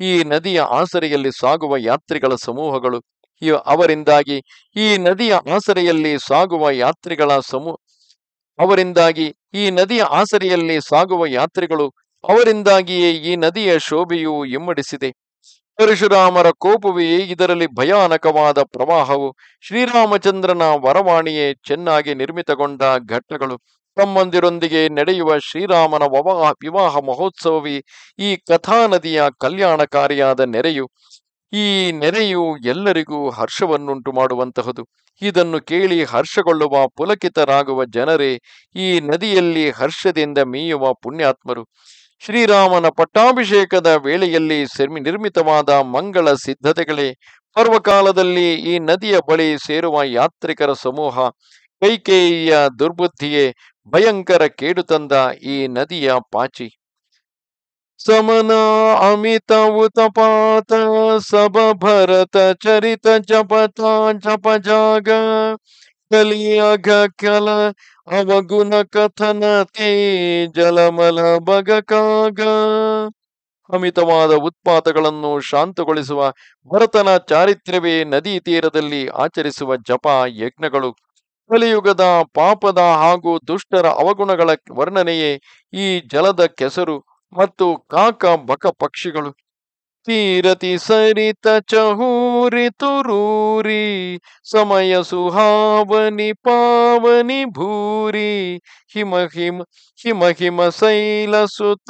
A: ಈ ನದಿಯ ಆಸರೆಯಲ್ಲಿ ಸಾಗುವ ಯಾತ್ರಿಗಳ ಸಮೂಹಗಳು ಅವರಿಂದಾಗಿ ಈ ನದಿಯ ಆಸರೆಯಲ್ಲಿ ಸಾಗುವ ಯಾತ್ರಿಗಳ ಸಮೂಹ ಅವರಿಂದಾಗಿ ಈ ನದಿಯ ಆಸರೆಯಲ್ಲಿ ಸಾಗುವ ಯಾತ್ರಿಗಳು ಅವರಿಂದಾಗಿಯೇ ಈ ನದಿಯ ಶೋಭೆಯು ಇಮ್ಮಡಿಸಿದೆ ಪರಶುರಾಮರ ಕೋಪವೇ ಇದರಲ್ಲಿ ಭಯಾನಕವಾದ ಪ್ರವಾಹವು ಶ್ರೀರಾಮಚಂದ್ರನ ವರವಾಣಿಯೇ ಚೆನ್ನಾಗಿ ನಿರ್ಮಿತಗೊಂಡ ಘಟ್ಟಗಳು ತಮ್ಮಂದಿರೊಂದಿಗೆ ನಡೆಯುವ ಶ್ರೀರಾಮನ ವವಾಹ ವಿವಾಹ ಮಹೋತ್ಸವವೇ ಈ ಕಥಾನದಿಯ ಕಲ್ಯಾಣಕಾರಿಯಾದ ನೆರೆಯು ಈ ನೆರೆಯು ಎಲ್ಲರಿಗೂ ಹರ್ಷವನ್ನುಂಟು ಮಾಡುವಂತಹದು ಇದನ್ನು ಕೇಳಿ ಹರ್ಷಗೊಳ್ಳುವ ಪುಲಕಿತರಾಗುವ ಜನರೇ ಈ ನದಿಯಲ್ಲಿ ಹರ್ಷದಿಂದ ಮೀಯುವ ಪುಣ್ಯಾತ್ಮರು ಶ್ರೀರಾಮನ ಪಟ್ಟಾಭಿಷೇಕದ ವೇಳೆಯಲ್ಲಿ ನಿರ್ಮಿತವಾದ ಮಂಗಳ ಸಿದ್ಧತೆಗಳೇ ಪರ್ವಕಾಲದಲ್ಲಿ ಈ ನದಿಯ ಬಳಿ ಸೇರುವ ಯಾತ್ರಿಕರ ಸಮೂಹ ಕೈಕೇಯಿಯ ದುರ್ಬುದ್ಧಿಯೇ ಭಯಂಕರ ಕೇಡು ತಂದ ಈ ನದಿಯ ಪಾಚಿ ಸಮನ ಅಮಿತ ಉತಪಾತ ಸಬ ಭರತ ಚರಿತ ಜಪತ ಜಪ ಜಾಗ ಕಲಿಯಗ ಕಲ ಅವಗುಣ ಕಥನ ಜಲಮಲ ಬಗಕಾಗ ಅಮಿತವಾದ ಉತ್ಪಾತಗಳನ್ನು ಶಾಂತಗೊಳಿಸುವ ಭರತನ ಚಾರಿತ್ರ್ಯವೇ ನದಿ ತೀರದಲ್ಲಿ ಆಚರಿಸುವ ಜಪ ಯಜ್ಞಗಳು ಕಲಿಯುಗದ ಪಾಪದ ಹಾಗೂ ದುಷ್ಟರ ಅವಗುಣಗಳ ವರ್ಣನೆಯೇ ಈ ಜಲದ ಕೆಸರು ಮತ್ತು ಕಾಕ ಬಕ ಪಕ್ಷಿಗಳು ತೀರತಿ ಸರಿತ ಚಹೂರಿ ತುರೂರಿ ಸಮಯ ಸುಹಾವನಿ ಪಾವನಿ ಭೂರಿ ಹಿಮ ಹಿಮ ಹಿಮ ಹಿಮ ಶೈಲ ಸುತ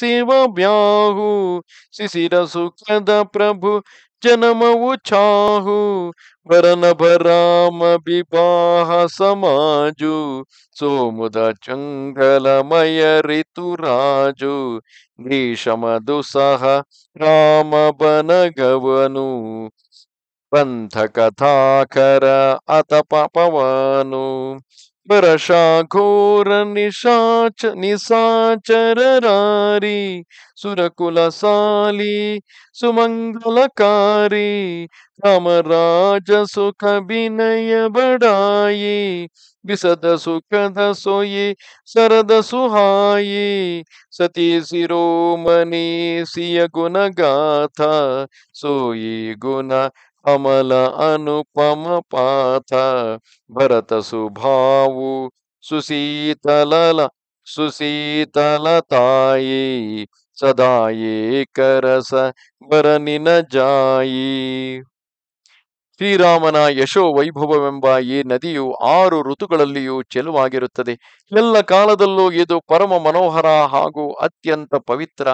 A: ಶಿವ ಬ್ಯಾಹು ಶಿಶಿರ ಸುಖದ ಪ್ರಭು ಜನಮವು ಚಾಹು ವರನಭರಾಮ ಬಿಬಾಹ ಸಮಾಜು ಸೋಮುದ ಚಂಗಲಮಯ ಋತುರಾಜು ಗ್ರೀಷಮದು ಸಹ ರಾಮ ಬನಗವನು ಪಂಥ ಕಥಾಕರ ಅತ ಪಪವಾನು घोर निशाच निशाचर रारी सुरकुलसाली सुमंगलकारी रामराज सुख विनय बड़ाई विशद सुखद सोये शरद सुहाये सती शिरोमणि सिय गुण गाथा सोये गुना ಅಮಲ ಅನುಪಮ ಪಾಥ ಭರತ ಸುಭಾವು ಸುಶೀತಲ ಸುಶೀತಲ ತಾಯಿ ಸದಾಯೇಕರಸ ಬರನಿನ ಜಾಯಿ ಶ್ರೀರಾಮನ ಯಶೋ ವೈಭವವೆಂಬ ಈ ನದಿಯು ಆರು ಋತುಗಳಲ್ಲಿಯೂ ಚೆಲುವಾಗಿರುತ್ತದೆ ಎಲ್ಲ ಕಾಲದಲ್ಲೂ ಇದು ಪರಮ ಮನೋಹರ ಹಾಗೂ ಅತ್ಯಂತ ಪವಿತ್ರ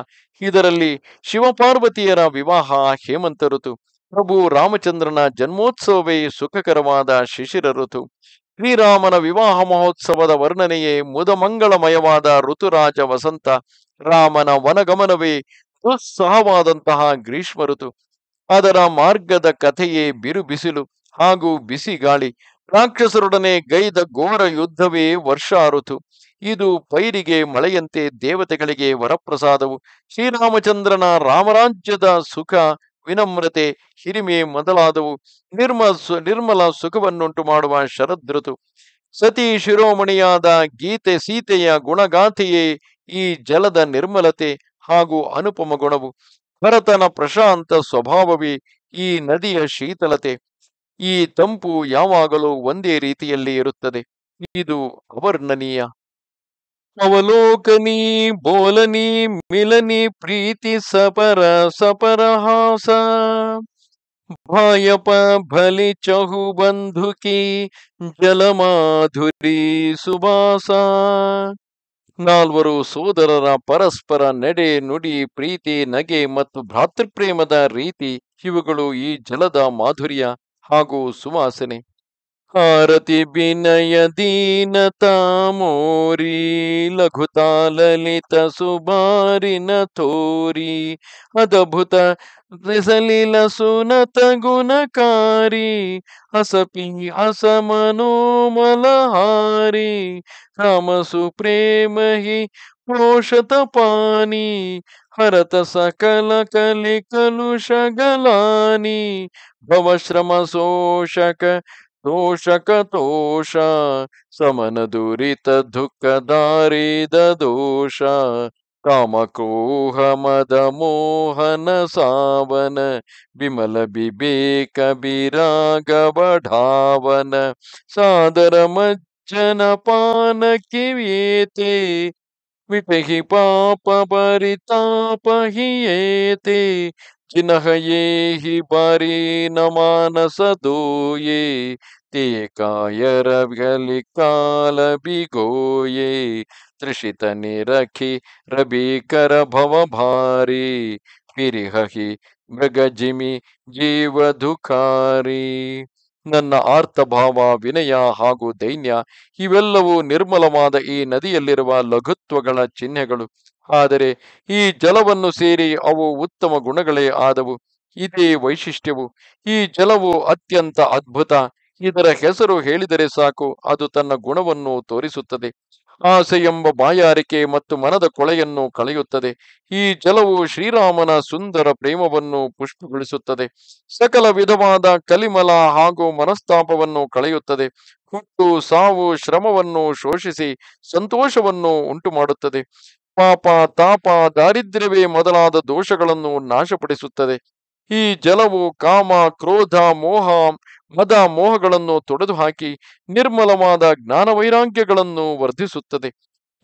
A: ಇದರಲ್ಲಿ ಶಿವಪಾರ್ವತಿಯರ ವಿವಾಹ ಹೇಮಂತ ಋತು ಪ್ರಭು ರಾಮಚಂದ್ರನ ಜನ್ಮೋತ್ಸವವೇ ಸುಖಕರವಾದ ಶಿಶಿರ ಋತು ಶ್ರೀರಾಮನ ವಿವಾಹ ಮಹೋತ್ಸವದ ವರ್ಣನೆಯೇ ಮುದಮಂಗಳಮಯವಾದ ಋತುರಾಜ ವಸಂತ ರಾಮನ ವನಗಮನವೇ ದುಸ್ಸಹವಾದಂತಹ ಗ್ರೀಷ್ಮ ಋತು ಅದರ ಮಾರ್ಗದ ಕಥೆಯೇ ಬಿರು ಬಿಸಿಲು ಹಾಗೂ ಬಿಸಿ ಗಾಳಿ ರಾಕ್ಷಸರೊಡನೆ ಗೈದ ಘೋರ ಯುದ್ಧವೇ ವರ್ಷಾ ಋತು ಇದು ಪೈರಿಗೆ ಮಳೆಯಂತೆ ದೇವತೆಗಳಿಗೆ ವರಪ್ರಸಾದವು ಶ್ರೀರಾಮಚಂದ್ರನ ರಾಮರಾಜ್ಯದ ಸುಖ ವಿನಮ್ರತೆ ಹಿರಿಮೆ ಮೊದಲಾದವು ನಿರ್ಮ ನಿರ್ಮಲ ಸುಖವನ್ನುಂಟು ಮಾಡುವ ಶರದೃತು ಸತಿ ಶಿರೋಮಣಿಯಾದ ಗೀತೆ ಸೀತೆಯ ಗುಣಗಾಥೆಯೇ ಈ ಜಲದ ನಿರ್ಮಲತೆ ಹಾಗೂ ಅನುಪಮ ಗುಣವು ಭರತನ ಪ್ರಶಾಂತ ಸ್ವಭಾವವೇ ಈ ನದಿಯ ಶೀತಲತೆ ಈ ತಂಪು ಯಾವಾಗಲೂ ಒಂದೇ ರೀತಿಯಲ್ಲಿ ಇರುತ್ತದೆ ಇದು ಅವರ್ಣನೀಯ ಅವಲೋಕನಿ ಬೋಲನಿ ಮಿಲನಿ ಪ್ರೀತಿ ಸಪರ ಸಪರಹಾಸ ಭಾಯಪ ಬಲಿ ಚಹು ಬಂಧುಕಿ ಜಲಮಾಧುರಿ ಸುಭಾಸ ನಾಲ್ವರು ಸೋದರರ ಪರಸ್ಪರ ನಡೆ ನುಡಿ ಪ್ರೀತಿ ನಗೆ ಮತ್ತು ಭ್ರಾತೃಪ್ರೇಮದ ರೀತಿ ಇವುಗಳು ಈ ಜಲದ ಮಾಧುರ್ಯ ಹಾಗೂ ಸುವಾಸನೆ ಹಾರತಿ ವಿನಯ ದೀನತಾಮೋರಿ ಲಘುತಾ ಲಲಿತ ಸುಬಾರಿನ ತೋರಿ ಅದ್ಭುತ ಸಲಿಲ ಸುನತ ಗುಣಕಾರಿ ಅಸಪಿ ಅಸಮನೋಮಲಹಾರಿ ರಾಮ ಸುಪ್ರೇಮ ಹಿ ಪ್ರೋಷತ ಪಾನಿ ಹರತ ಸಕಲ ಕಲಿ ಕಲುಷಗಲಾನಿ ಭವಶ್ರಮ ಶೋಷಕ समन विमल तोषकतोष समनदुरितदुःखदारिददोष कामकोहमदमोहनसावन विमलबिबेकविरागवढावन सादरमज्जनपानकियेते विटहि पापपरितापहियेते ಚಿನಹಯೇಹಿ ಹಿ ಮಾನಸದೋಯೇ ತೇ ಕಾಯರಗಲಿ ಕಾಲ ಬಿಗೋಯೇ ತ್ರಿಷಿತ ನಿರಖಿ ರಬೀಕರ ಭವ ಭಾರಿ ಪಿರಿಹಿ ಮೃಗಜಿಮಿ ಜೀವಧುಕಾರಿ ನನ್ನ ಆರ್ತಭಾವ ವಿನಯ ಹಾಗೂ ದೈನ್ಯ ಇವೆಲ್ಲವೂ ನಿರ್ಮಲವಾದ ಈ ನದಿಯಲ್ಲಿರುವ ಲಘುತ್ವಗಳ ಚಿಹ್ನೆಗಳು ಆದರೆ ಈ ಜಲವನ್ನು ಸೇರಿ ಅವು ಉತ್ತಮ ಗುಣಗಳೇ ಆದವು ಇದೇ ವೈಶಿಷ್ಟ್ಯವು ಈ ಜಲವು ಅತ್ಯಂತ ಅದ್ಭುತ ಇದರ ಹೆಸರು ಹೇಳಿದರೆ ಸಾಕು ಅದು ತನ್ನ ಗುಣವನ್ನು ತೋರಿಸುತ್ತದೆ ಆಸೆ ಎಂಬ ಬಾಯಾರಿಕೆ ಮತ್ತು ಮನದ ಕೊಳೆಯನ್ನು ಕಳೆಯುತ್ತದೆ ಈ ಜಲವು ಶ್ರೀರಾಮನ ಸುಂದರ ಪ್ರೇಮವನ್ನು ಪುಷ್ಪಗೊಳಿಸುತ್ತದೆ ಸಕಲ ವಿಧವಾದ ಕಲಿಮಲ ಹಾಗೂ ಮನಸ್ತಾಪವನ್ನು ಕಳೆಯುತ್ತದೆ ಹುಟ್ಟು ಸಾವು ಶ್ರಮವನ್ನು ಶೋಷಿಸಿ ಸಂತೋಷವನ್ನು ಉಂಟು ಮಾಡುತ್ತದೆ ಪಾಪ ತಾಪ ದಾರಿದ್ರ್ಯವೇ ಮೊದಲಾದ ದೋಷಗಳನ್ನು ನಾಶಪಡಿಸುತ್ತದೆ ಈ ಜಲವು ಕಾಮ ಕ್ರೋಧ ಮೋಹ ಮದ ಮೋಹಗಳನ್ನು ತೊಡೆದುಹಾಕಿ ನಿರ್ಮಲವಾದ ಜ್ಞಾನ ವೈರಾಗ್ಯಗಳನ್ನು ವರ್ಧಿಸುತ್ತದೆ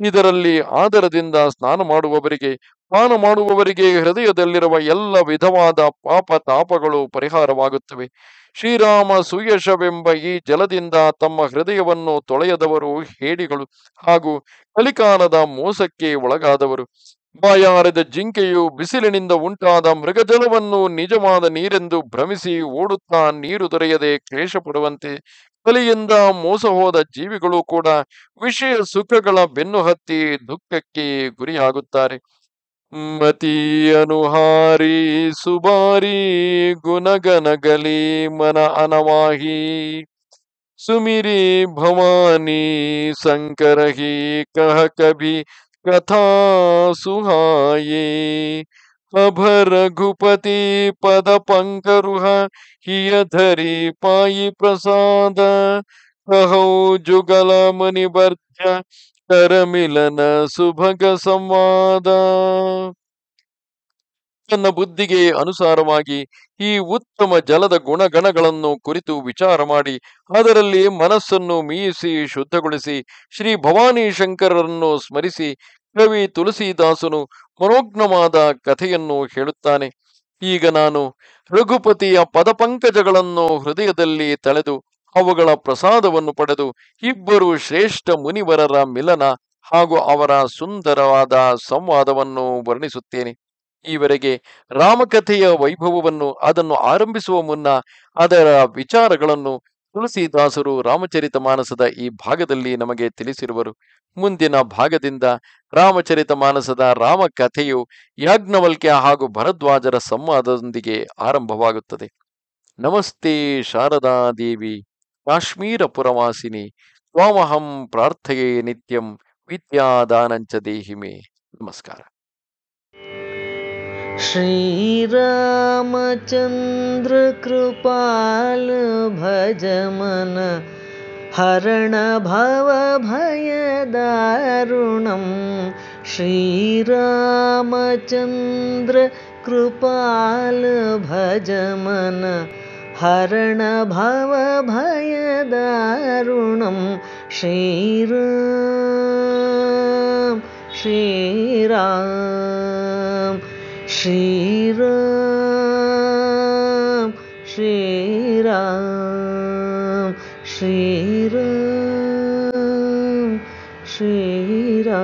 A: ಇದರಲ್ಲಿ ಆದರದಿಂದ ಸ್ನಾನ ಮಾಡುವವರಿಗೆ ಪಾನ ಮಾಡುವವರಿಗೆ ಹೃದಯದಲ್ಲಿರುವ ಎಲ್ಲ ವಿಧವಾದ ಪಾಪ ತಾಪಗಳು ಪರಿಹಾರವಾಗುತ್ತವೆ ಶ್ರೀರಾಮ ಸುಯಶವೆಂಬ ಈ ಜಲದಿಂದ ತಮ್ಮ ಹೃದಯವನ್ನು ತೊಳೆಯದವರು ಹೇಡಿಗಳು ಹಾಗೂ ಕಲಿಕಾಲದ ಮೋಸಕ್ಕೆ ಒಳಗಾದವರು ಬಾಯಾರದ ಜಿಂಕೆಯು ಬಿಸಿಲಿನಿಂದ ಉಂಟಾದ ಮೃಗಜಲವನ್ನು ನಿಜವಾದ ನೀರೆಂದು ಭ್ರಮಿಸಿ ಓಡುತ್ತಾ ನೀರು ದೊರೆಯದೆ ಕ್ಲೇಷ ಪಡುವಂತೆ ಕಲಿಯಿಂದ ಮೋಸ ಹೋದ ಜೀವಿಗಳು ಕೂಡ ವಿಷಯ ಸುಖಗಳ ಬೆನ್ನು ಹತ್ತಿ ದುಃಖಕ್ಕೆ ಗುರಿಯಾಗುತ್ತಾರೆ मती अनुहारी सुबारी गुनगन गली मन अनवाही सुमिरी भवानी शंकर ही कह कभी कथा सुहाये अभर घुपति पद पंकरुह हिय धरी पाई प्रसाद कहो जुगल मुनिवर्ज्य ಕರಮಿಲನ ಸುಭಗ ಸಂವಾದ ತನ್ನ ಬುದ್ಧಿಗೆ ಅನುಸಾರವಾಗಿ ಈ ಉತ್ತಮ ಜಲದ ಗುಣಗಣಗಳನ್ನು ಕುರಿತು ವಿಚಾರ ಮಾಡಿ ಅದರಲ್ಲಿ ಮನಸ್ಸನ್ನು ಮೀಯಿಸಿ ಶುದ್ಧಗೊಳಿಸಿ ಶ್ರೀ ಭವಾನಿ ಶಂಕರರನ್ನು ಸ್ಮರಿಸಿ ಕವಿ ತುಳಸಿದಾಸನು ಮನೋಜ್ಞವಾದ ಕಥೆಯನ್ನು ಹೇಳುತ್ತಾನೆ ಈಗ ನಾನು ರಘುಪತಿಯ ಪದಪಂಕಜಗಳನ್ನು ಹೃದಯದಲ್ಲಿ ತಳೆದು ಅವುಗಳ ಪ್ರಸಾದವನ್ನು ಪಡೆದು ಇಬ್ಬರು ಶ್ರೇಷ್ಠ ಮುನಿವರರ ಮಿಲನ ಹಾಗೂ ಅವರ ಸುಂದರವಾದ ಸಂವಾದವನ್ನು ವರ್ಣಿಸುತ್ತೇನೆ ಈವರೆಗೆ ರಾಮಕಥೆಯ ವೈಭವವನ್ನು ಅದನ್ನು ಆರಂಭಿಸುವ ಮುನ್ನ ಅದರ ವಿಚಾರಗಳನ್ನು ತುಳಸಿದಾಸರು ರಾಮಚರಿತ ಮಾನಸದ ಈ ಭಾಗದಲ್ಲಿ ನಮಗೆ ತಿಳಿಸಿರುವರು ಮುಂದಿನ ಭಾಗದಿಂದ ರಾಮಚರಿತ ಮಾನಸದ ರಾಮಕಥೆಯು ಯಾಜ್ಞವಲ್ಕ್ಯ ಹಾಗೂ ಭರದ್ವಾಜರ ಸಂವಾದದೊಂದಿಗೆ ಆರಂಭವಾಗುತ್ತದೆ ನಮಸ್ತೆ ಶಾರದಾ ದೇವಿ काश्मीरपुरवासिने त्वामहं प्रार्थये नित्यं विद्यादानं च देहि मे नमस्कार श्रीरामचन्द्रकृपालभजम हरण भवभयदारुणं श्रीरामचन्द्रकृपाल भजमन हरणभवभयदारुणं श्रीरं श्रीरां श्रीरं श्रीरां श्रीरं श्रीरा